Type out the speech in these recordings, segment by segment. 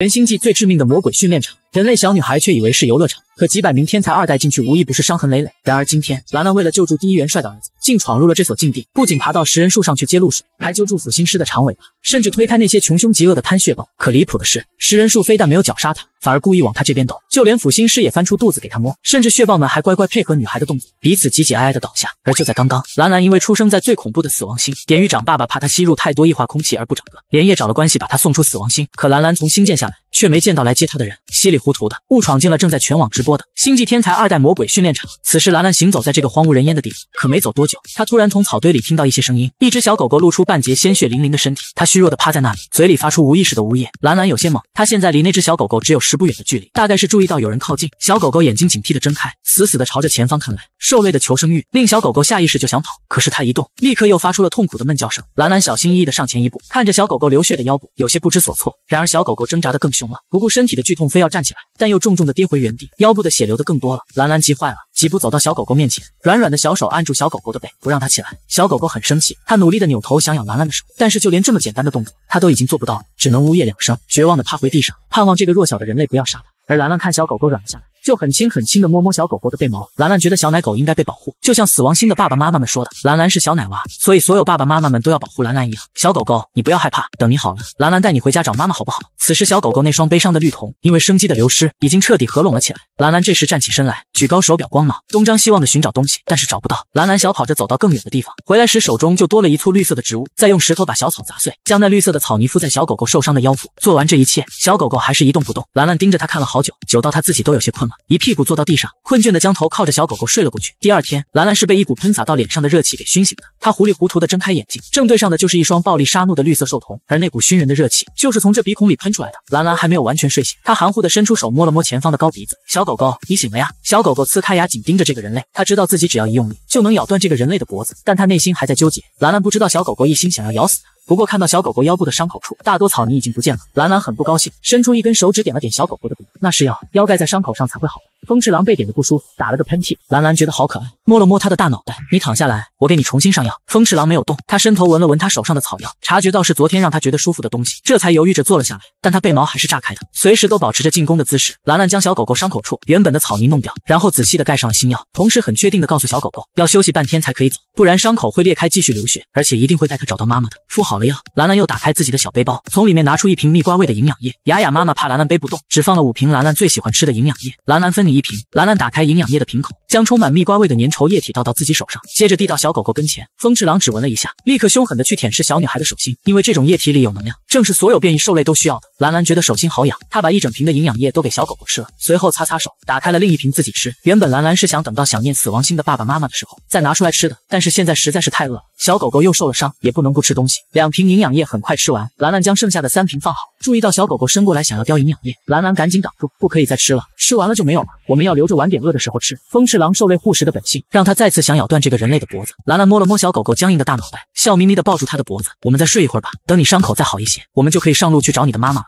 全星际最致命的魔鬼训练场。人类小女孩却以为是游乐场，可几百名天才二代进去，无一不是伤痕累累。然而今天，兰兰为了救助第一元帅的儿子，竟闯入了这所禁地，不仅爬到食人树上去接露水，还揪住腐心师的长尾巴，甚至推开那些穷凶极恶的贪血豹。可离谱的是，食人树非但没有绞杀他，反而故意往他这边抖，就连腐心师也翻出肚子给他摸，甚至血豹们还乖乖配合女孩的动作，彼此挤挤挨挨的倒下。而就在刚刚，兰兰因为出生在最恐怖的死亡星，典狱长爸爸怕她吸入太多异化空气而不长个，连夜找了关系把她送出死亡星。可兰兰从星舰下来。却没见到来接他的人，稀里糊涂的误闯进了正在全网直播的星际天才二代魔鬼训练场。此时，兰兰行走在这个荒无人烟的地方，可没走多久，她突然从草堆里听到一些声音。一只小狗狗露出半截鲜血淋淋的身体，它虚弱的趴在那里，嘴里发出无意识的呜咽。兰兰有些猛，她现在离那只小狗狗只有十步远的距离。大概是注意到有人靠近，小狗狗眼睛警惕的睁开，死死的朝着前方看来。兽类的求生欲令小狗狗下意识就想跑，可是它一动，立刻又发出了痛苦的闷叫声。兰兰小心翼翼的上前一步，看着小狗狗流血的腰部，有些不知所措。然而，小狗狗挣扎的更熊了，不顾身体的剧痛，非要站起来，但又重重的跌回原地，腰部的血流的更多了。兰兰急坏了，几步走到小狗狗面前，软软的小手按住小狗狗的背，不让它起来。小狗狗很生气，它努力的扭头想咬兰兰的手，但是就连这么简单的动作，它都已经做不到了，只能呜咽两声，绝望的趴回地上，盼望这个弱小的人类不要杀它。而兰兰看小狗狗软了下来。就很轻很轻的摸摸小狗狗的背毛，兰兰觉得小奶狗应该被保护，就像死亡星的爸爸妈妈们说的，兰兰是小奶娃，所以所有爸爸妈妈们都要保护兰兰一样。小狗狗，你不要害怕，等你好了，兰兰带你回家找妈妈好不好？此时小狗狗那双悲伤的绿瞳，因为生机的流失，已经彻底合拢了起来。兰兰这时站起身来，举高手表光芒，东张西望的寻找东西，但是找不到。兰兰小跑着走到更远的地方，回来时手中就多了一簇绿色的植物，再用石头把小草砸碎，将那绿色的草泥敷在小狗狗受伤的腰腹。做完这一切，小狗狗还是一动不动。兰兰盯着它看了好久，久到它自己都有些困了。一屁股坐到地上，困倦的将头靠着小狗狗睡了过去。第二天，兰兰是被一股喷洒到脸上的热气给熏醒的。她糊里糊涂的睁开眼睛，正对上的就是一双暴力杀怒的绿色兽瞳，而那股熏人的热气就是从这鼻孔里喷出来的。兰兰还没有完全睡醒，她含糊的伸出手摸了摸前方的高鼻子，小狗狗，你醒了呀？小狗狗呲开牙，紧盯着这个人类，它知道自己只要一用力就能咬断这个人类的脖子，但它内心还在纠结，兰兰不知道小狗狗一心想要咬死它。不过看到小狗狗腰部的伤口处，大多草泥已经不见了。兰兰很不高兴，伸出一根手指点了点小狗狗的鼻，那是要腰盖在伤口上才会好风赤狼被点的不舒服，打了个喷嚏。兰兰觉得好可爱，摸了摸他的大脑袋。你躺下来，我给你重新上药。风赤狼没有动，他伸头闻了闻他手上的草药，察觉到是昨天让他觉得舒服的东西，这才犹豫着坐了下来。但他背毛还是炸开的，随时都保持着进攻的姿势。兰兰将小狗狗伤口处原本的草泥弄掉，然后仔细的盖上了新药，同时很确定的告诉小狗狗要休息半天才可以走，不然伤口会裂开继续流血，而且一定会带他找到妈妈的。敷好了药，兰兰又打开自己的小背包，从里面拿出一瓶蜜瓜味的营养液。雅雅妈妈怕兰兰背不动，只放了五瓶兰兰最喜欢吃的营养液。兰兰分。一瓶，兰兰打开营养液的瓶口，将充满蜜瓜味的粘稠液体倒到自己手上，接着递到小狗狗跟前。风赤狼只闻了一下，立刻凶狠的去舔舐小女孩的手心，因为这种液体里有能量，正是所有变异兽类都需要的。兰兰觉得手心好痒，她把一整瓶的营养液都给小狗狗吃了，随后擦擦手，打开了另一瓶自己吃。原本兰兰是想等到想念死亡星的爸爸妈妈的时候再拿出来吃的，但是现在实在是太饿，小狗狗又受了伤，也不能不吃东西。两瓶营养液很快吃完，兰兰将剩下的三瓶放好，注意到小狗狗伸过来想要叼营养液，兰兰赶紧挡住，不可以再吃了，吃完了就没有了，我们要留着晚点饿的时候吃。风赤狼受累护食的本性，让它再次想咬断这个人类的脖子。兰兰摸了摸小狗狗僵硬的大脑袋，笑眯眯的抱住它的脖子，我们再睡一会儿吧，等你伤口再好一些，我们就可以上路去找你的妈妈了。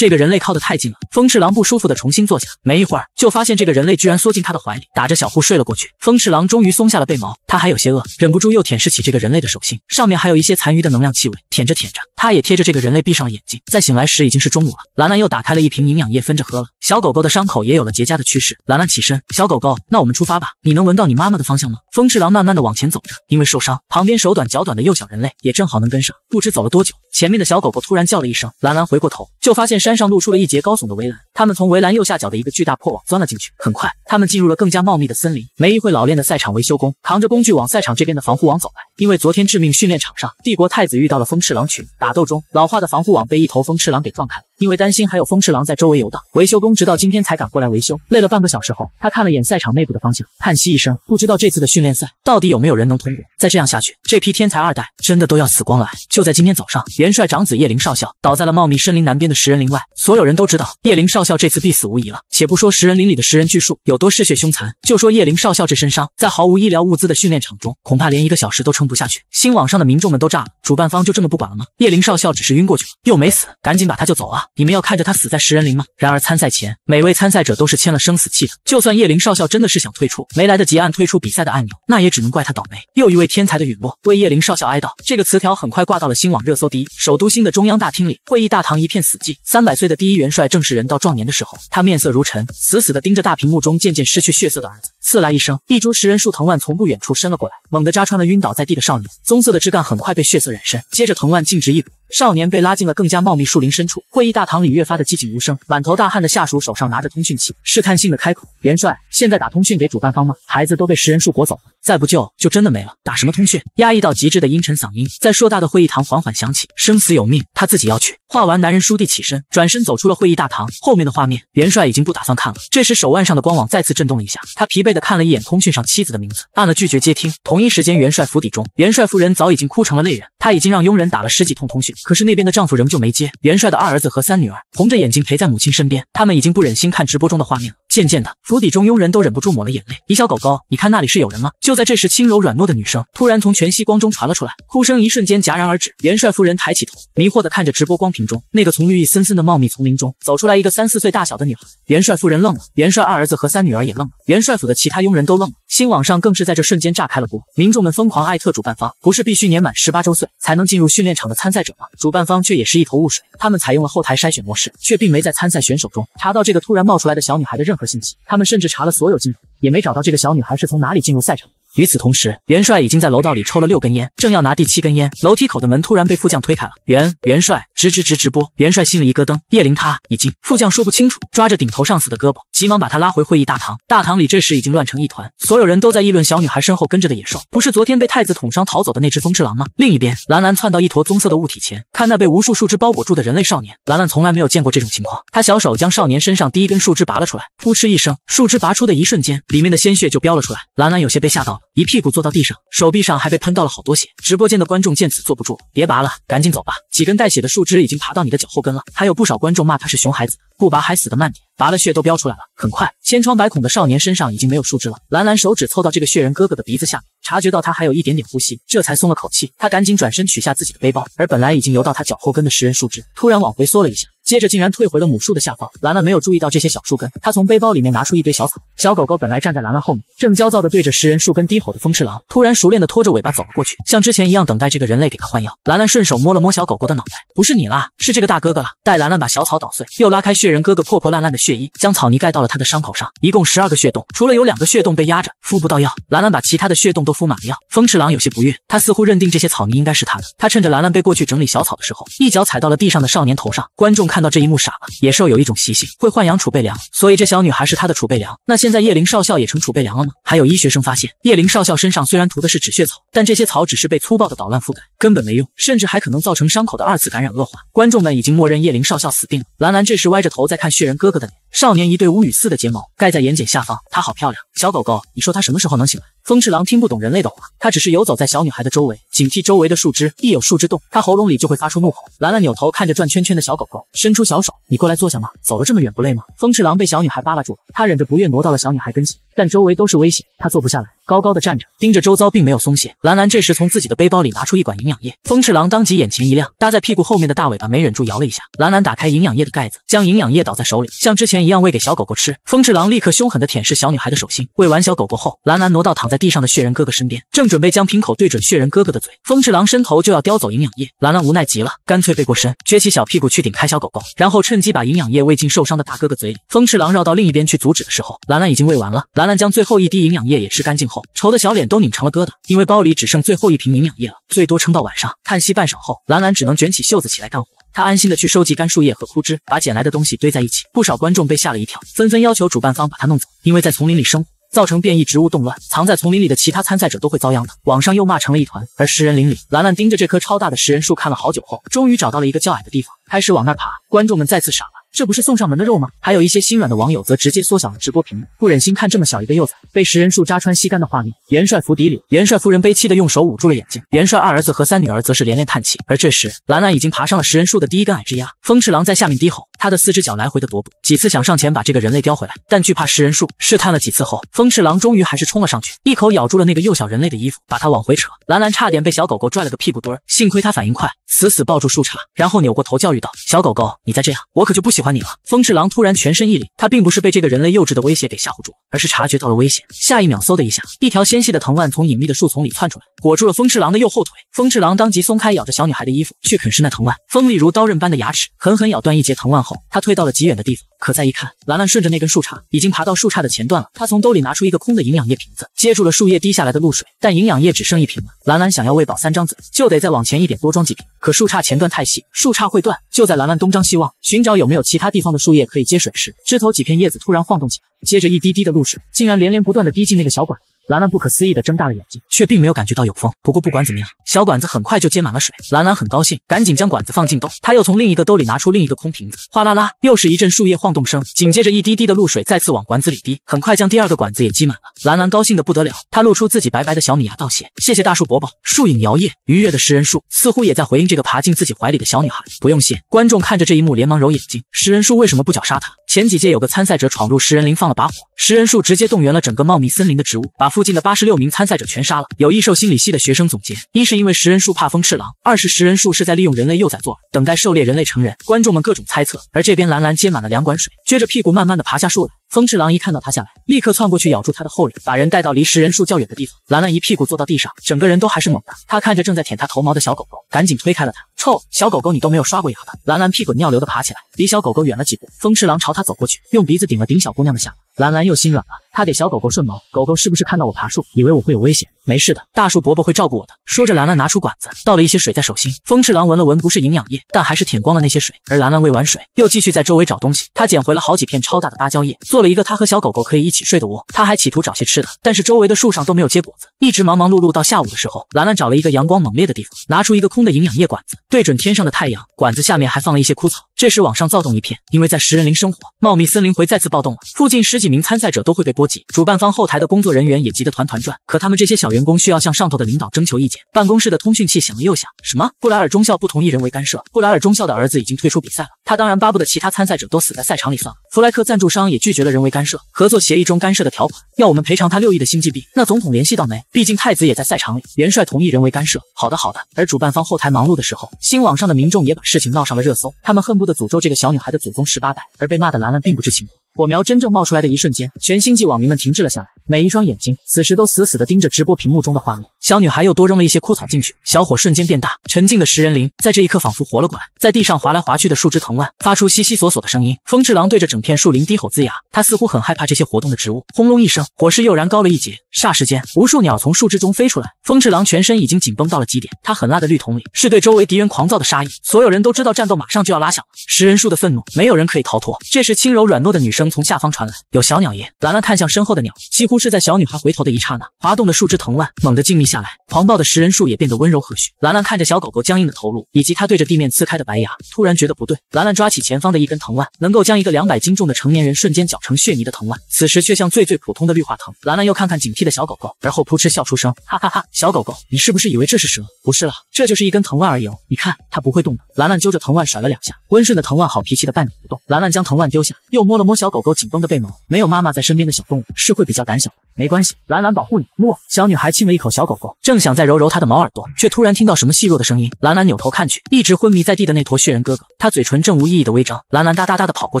这个人类靠得太近了，风赤狼不舒服的重新坐下，没一会儿就发现这个人类居然缩进他的怀里，打着小呼睡了过去。风赤狼终于松下了背毛，他还有些饿，忍不住又舔舐起这个人类的手心，上面还有一些残余的能量气味。舔着舔着，他也贴着这个人类闭上了眼睛。在醒来时已经是中午了，兰兰又打开了一瓶营养液分着喝了。小狗狗的伤口也有了结痂的趋势，兰兰起身，小狗狗，那我们出发吧，你能闻到你妈妈的方向吗？风赤狼慢慢的往前走着，因为受伤，旁边手短脚短的幼小人类也正好能跟上。不知走了多久，前面的小狗狗突然叫了一声，兰兰回过头就发现身。山上露出了一节高耸的围栏。他们从围栏右下角的一个巨大破网钻了进去，很快，他们进入了更加茂密的森林。没一会，老练的赛场维修工扛着工具往赛场这边的防护网走来。因为昨天致命训练场上，帝国太子遇到了风赤狼群，打斗中老化的防护网被一头风赤狼给撞开了。因为担心还有风赤狼在周围游荡，维修工直到今天才敢过来维修。累了半个小时后，他看了眼赛场内部的方向，叹息一声，不知道这次的训练赛到底有没有人能通过。再这样下去，这批天才二代真的都要死光了。就在今天早上，元帅长子叶灵少校倒在了茂密森林南边的食人林外，所有人都知道叶灵少。少校这次必死无疑了。且不说食人林里的食人巨树有多嗜血凶残，就说叶灵少校这身伤，在毫无医疗物资的训练场中，恐怕连一个小时都撑不下去。新网上的民众们都炸了，主办方就这么不管了吗？叶灵少校只是晕过去了，又没死，赶紧把他救走啊！你们要看着他死在食人林吗？然而参赛前，每位参赛者都是签了生死契的。就算叶灵少校真的是想退出，没来得及按退出比赛的按钮，那也只能怪他倒霉。又一位天才的陨落，为叶灵少校哀悼。这个词条很快挂到了新网热搜第一。首都新的中央大厅里，会议大堂一片死寂。三百岁的第一元帅，正是人道壮。年的时候，他面色如尘，死死地盯着大屏幕中渐渐失去血色的儿子。刺啦一声，一株食人树藤蔓从不远处伸了过来，猛地扎穿了晕倒在地的少年。棕色的枝干很快被血色染身，接着藤蔓径直一裹，少年被拉进了更加茂密树林深处。会议大堂里越发的寂静无声，满头大汗的下属手上拿着通讯器，试探性的开口：“元帅，现在打通讯给主办方吗？孩子都被食人树裹走了，再不救就真的没了。”打什么通讯？压抑到极致的阴沉嗓音在硕大的会议堂缓缓响起：“生死有命，他自己要去。”画完，男人倏地起身，转身走出了会议大堂。后面的画面，元帅已经不打算看了。这时，手腕上的光网再次震动了一下，他疲惫。的看了一眼通讯上妻子的名字，按了拒绝接听。同一时间，元帅府邸中，元帅夫人早已经哭成了泪人，她已经让佣人打了十几通通讯，可是那边的丈夫仍旧没接。元帅的二儿子和三女儿红着眼睛陪在母亲身边，他们已经不忍心看直播中的画面。了。渐渐的，府邸中佣人都忍不住抹了眼泪。小狗狗，你看那里是有人吗？就在这时，轻柔软糯的女声突然从全息光中传了出来，哭声一瞬间戛然而止。元帅夫人抬起头，迷惑地看着直播光屏中那个从绿意森森的茂密丛林中走出来一个三四岁大小的女孩。元帅夫人愣了，元帅二儿子和三女儿也愣了，元帅府的其他佣人都愣了。新网上更是在这瞬间炸开了锅，民众们疯狂艾特主办方：“不是必须年满十八周岁才能进入训练场的参赛者吗？”主办方却也是一头雾水。他们采用了后台筛选模式，却并没在参赛选手中查到这个突然冒出来的小女孩的任何信息。他们甚至查了所有进头，也没找到这个小女孩是从哪里进入赛场。与此同时，元帅已经在楼道里抽了六根烟，正要拿第七根烟，楼梯口的门突然被副将推开了。元元帅直直直直播，元帅心里一咯噔，叶灵他已经副将说不清楚，抓着顶头上司的胳膊，急忙把他拉回会议大堂。大堂里这时已经乱成一团，所有人都在议论小女孩身后跟着的野兽，不是昨天被太子捅伤逃走的那只风之狼吗？另一边，兰兰窜到一坨棕色的物体前，看那被无数树枝包裹住的人类少年，兰兰从来没有见过这种情况，她小手将少年身上第一根树枝拔了出来，扑哧一声，树枝拔出的一瞬间，里面的鲜血就飙了出来，兰兰有些被吓到了。一屁股坐到地上，手臂上还被喷到了好多血。直播间的观众见此坐不住，别拔了，赶紧走吧。几根带血的树枝已经爬到你的脚后跟了。还有不少观众骂他是熊孩子，不拔还死得慢点，拔了血都飙出来了。很快，千疮百孔的少年身上已经没有树枝了。兰兰手指凑到这个血人哥哥的鼻子下面，察觉到他还有一点点呼吸，这才松了口气。他赶紧转身取下自己的背包，而本来已经游到他脚后跟的食人树枝突然往回缩了一下。接着竟然退回了母树的下方。兰兰没有注意到这些小树根。她从背包里面拿出一堆小草。小狗狗本来站在兰兰后面，正焦躁地对着食人树根低吼的风赤狼，突然熟练地拖着尾巴走了过去，像之前一样等待这个人类给他换药。兰兰顺手摸了摸小狗狗的脑袋，不是你啦，是这个大哥哥啦。待兰兰把小草捣碎，又拉开血人哥哥破破烂烂的血衣，将草泥盖到了他的伤口上。一共十二个血洞，除了有两个血洞被压着敷不到药，兰兰把其他的血洞都敷满了药。风赤狼有些不悦，他似乎认定这些草泥应该是他的。他趁着兰兰被过去整理小草的时候，一脚踩到了地上的少年头上。观众。看到这一幕傻了。野兽有一种习性，会豢养储备粮，所以这小女孩是他的储备粮。那现在叶灵少校也成储备粮了吗？还有医学生发现，叶灵少校身上虽然涂的是止血草，但这些草只是被粗暴的捣乱覆盖，根本没用，甚至还可能造成伤口的二次感染恶化。观众们已经默认叶灵少校死定了。兰兰这时歪着头在看血人哥哥的脸，少年一对无语似的睫毛盖在眼睑下方，她好漂亮。小狗狗，你说她什么时候能醒来？风赤狼听不懂人类的话，它只是游走在小女孩的周围，警惕周围的树枝。一有树枝动，它喉咙里就会发出怒吼。兰兰扭头看着转圈圈的小狗狗，伸出小手：“你过来坐下吗？走了这么远不累吗？”风赤狼被小女孩扒拉住了，他忍着不悦挪到了小女孩跟前。但周围都是危险，他坐不下来，高高的站着，盯着周遭，并没有松懈。兰兰这时从自己的背包里拿出一管营养液，风翅狼当即眼前一亮，搭在屁股后面的大尾巴没忍住摇了一下。兰兰打开营养液的盖子，将营养液倒在手里，像之前一样喂给小狗狗吃。风翅狼立刻凶狠的舔舐小女孩的手心。喂完小狗狗后，兰兰挪到躺在地上的血人哥哥身边，正准备将瓶口对准血人哥哥的嘴，风翅狼伸头就要叼走营养液，兰兰无奈极了，干脆背过身，撅起小屁股去顶开小狗狗，然后趁机把营养液喂进受伤的大哥哥嘴里。风翅狼绕到另一边去阻止的时候，兰兰已经喂完了。兰兰将最后一滴营养液也吃干净后，愁的小脸都拧成了疙瘩，因为包里只剩最后一瓶营养液了，最多撑到晚上。叹息半晌后，兰兰只能卷起袖子起来干活。她安心的去收集干树叶和枯枝，把捡来的东西堆在一起。不少观众被吓了一跳，纷纷要求主办方把她弄走，因为在丛林里生活造成变异植物动乱，藏在丛林里的其他参赛者都会遭殃的。网上又骂成了一团。而食人林里，兰兰盯着这棵超大的食人树看了好久后，终于找到了一个较矮的地方，开始往那爬。观众们再次傻了。这不是送上门的肉吗？还有一些心软的网友则直接缩小了直播屏幕，不忍心看这么小一个幼崽被食人树扎穿吸干的画面。元帅府邸里，元帅夫人悲戚的用手捂住了眼睛，元帅二儿子和三女儿则是连连叹气。而这时，兰兰已经爬上了食人树的第一根矮枝丫，风赤狼在下面低吼，它的四只脚来回的踱步，几次想上前把这个人类叼回来，但惧怕食人树，试探了几次后，风赤狼终于还是冲了上去，一口咬住了那个幼小人类的衣服，把它往回扯。兰兰差点被小狗狗拽了个屁股墩儿，幸亏她反应快，死死抱住树杈，然后扭过头教育道：“小狗狗，你再这样，我可就不喜。”喜欢你了，风赤狼突然全身一凛，他并不是被这个人类幼稚的威胁给吓唬住，而是察觉到了危险。下一秒，嗖的一下，一条纤细的藤蔓从隐秘的树丛里窜出来，裹住了风赤狼的右后腿。风赤狼当即松开咬着小女孩的衣服，去啃食那藤蔓。锋利如刀刃般的牙齿狠狠咬断一截藤蔓后，他退到了极远的地方。可再一看，兰兰顺着那根树杈已经爬到树杈的前段了。他从兜里拿出一个空的营养液瓶子，接住了树叶滴下来的露水，但营养液只剩一瓶了。兰兰想要喂饱三张嘴，就得再往前一点，多装几瓶。可树杈前段太细，树杈会断。就在兰兰东张西望，寻找有没有。其他地方的树叶可以接水时，枝头几片叶子突然晃动起来，接着一滴滴的露水竟然连连不断的滴进那个小管兰兰不可思议的睁大了眼睛，却并没有感觉到有风。不过不管怎么样，小管子很快就接满了水。兰兰很高兴，赶紧将管子放进兜。他又从另一个兜里拿出另一个空瓶子，哗啦啦，又是一阵树叶晃动声，紧接着一滴滴的露水再次往管子里滴，很快将第二个管子也积满了。兰兰高兴的不得了，她露出自己白白的小米牙，道谢：“谢谢大树伯伯。”树影摇曳，愉悦的食人树似乎也在回应这个爬进自己怀里的小女孩。不用谢。观众看着这一幕，连忙揉眼睛。食人树为什么不绞杀他？前几届有个参赛者闯入食人林放了把火，食人树直接动员了整个茂密森林的植物把。附近的八十六名参赛者全杀了。有异兽心理系的学生总结：一是因为食人树怕风赤狼，二是食人树是在利用人类幼崽做等待狩猎人类成人。观众们各种猜测，而这边兰兰接满了两管水，撅着屁股慢慢的爬下树来。风赤狼一看到他下来，立刻窜过去咬住他的后领，把人带到离食人树较远的地方。兰兰一屁股坐到地上，整个人都还是懵的。她看着正在舔她头毛的小狗狗，赶紧推开了它。臭小狗狗，你都没有刷过牙吧？兰兰屁滚尿流的爬起来，离小狗狗远了几步。风赤狼朝她走过去，用鼻子顶了顶小姑娘的下巴。兰兰又心软了，她给小狗狗顺毛。狗狗是不是看到我爬树，以为我会有危险？没事的，大树伯伯会照顾我的。说着，兰兰拿出管子，倒了一些水在手心。风赤狼闻了闻，不是营养液，但还是舔光了那些水。而兰兰喂完水，又继续在周围找东西。她捡回了好几片超大的芭蕉叶做。了一个他和小狗狗可以一起睡的窝，他还企图找些吃的，但是周围的树上都没有结果子，一直忙忙碌碌到下午的时候，兰兰找了一个阳光猛烈的地方，拿出一个空的营养液管子，对准天上的太阳，管子下面还放了一些枯草。这时，网上躁动一片，因为在食人林生活，茂密森林会再次暴动了，附近十几名参赛者都会被波及。主办方后台的工作人员也急得团团转，可他们这些小员工需要向上头的领导征求意见。办公室的通讯器响了又响，什么？布莱尔中校不同意人为干涉。布莱尔中校的儿子已经退出比赛了，他当然巴不得其他参赛者都死在赛场里算了。弗莱克赞助商也拒绝了人为干涉合作协议中干涉的条款，要我们赔偿他六亿的星际币。那总统联系到没？毕竟太子也在赛场里。元帅同意人为干涉。好的，好的。而主办方后台忙碌的时候，新网上的民众也把事情闹上了热搜，他们恨不得。诅咒这个小女孩的祖宗十八代，而被骂的兰兰并不知情。火苗真正冒出来的一瞬间，全星际网民们停滞了下来，每一双眼睛此时都死死地盯着直播屏幕中的画面。小女孩又多扔了一些枯草进去，小火瞬间变大。沉静的食人林在这一刻仿佛活了过来，在地上划来划去的树枝藤蔓发出悉悉索索的声音。风之狼对着整片树林低吼龇牙，他似乎很害怕这些活动的植物。轰隆一声，火势又燃高了一截。霎时间，无数鸟从树枝中飞出来。风之狼全身已经紧绷到了极点，他狠辣的绿瞳里是对周围敌人狂躁的杀意。所有人都知道战斗马上就要拉响了，食人树的愤怒没有人可以逃脱。这时轻柔软糯的女生。声从下方传来，有小鸟音。兰兰看向身后的鸟，几乎是在小女孩回头的一刹那，滑动的树枝藤蔓猛地静谧下来，狂暴的食人树也变得温柔和煦。兰兰看着小狗狗僵硬的头颅，以及它对着地面呲开的白牙，突然觉得不对。兰兰抓起前方的一根藤蔓，能够将一个两百斤重的成年人瞬间搅成血泥的藤蔓，此时却像最最普通的绿化藤。兰兰又看看警惕的小狗狗，而后扑哧笑出声：“哈哈哈，小狗狗，你是不是以为这是蛇？不是了，这就是一根藤蔓而已。哦。你看，它不会动的。”兰兰揪着藤蔓甩了两下，温顺的藤蔓好脾气的半秒不动。兰兰将藤蔓丢下，又摸了摸小。狗狗紧绷的背毛，没有妈妈在身边的小动物是会比较胆小的。没关系，兰兰保护你。莫，小女孩亲了一口小狗狗，正想再揉揉它的毛耳朵，却突然听到什么细弱的声音。兰兰扭头看去，一直昏迷在地的那坨血人哥哥，他嘴唇正无意义的微张。兰兰哒哒哒的跑过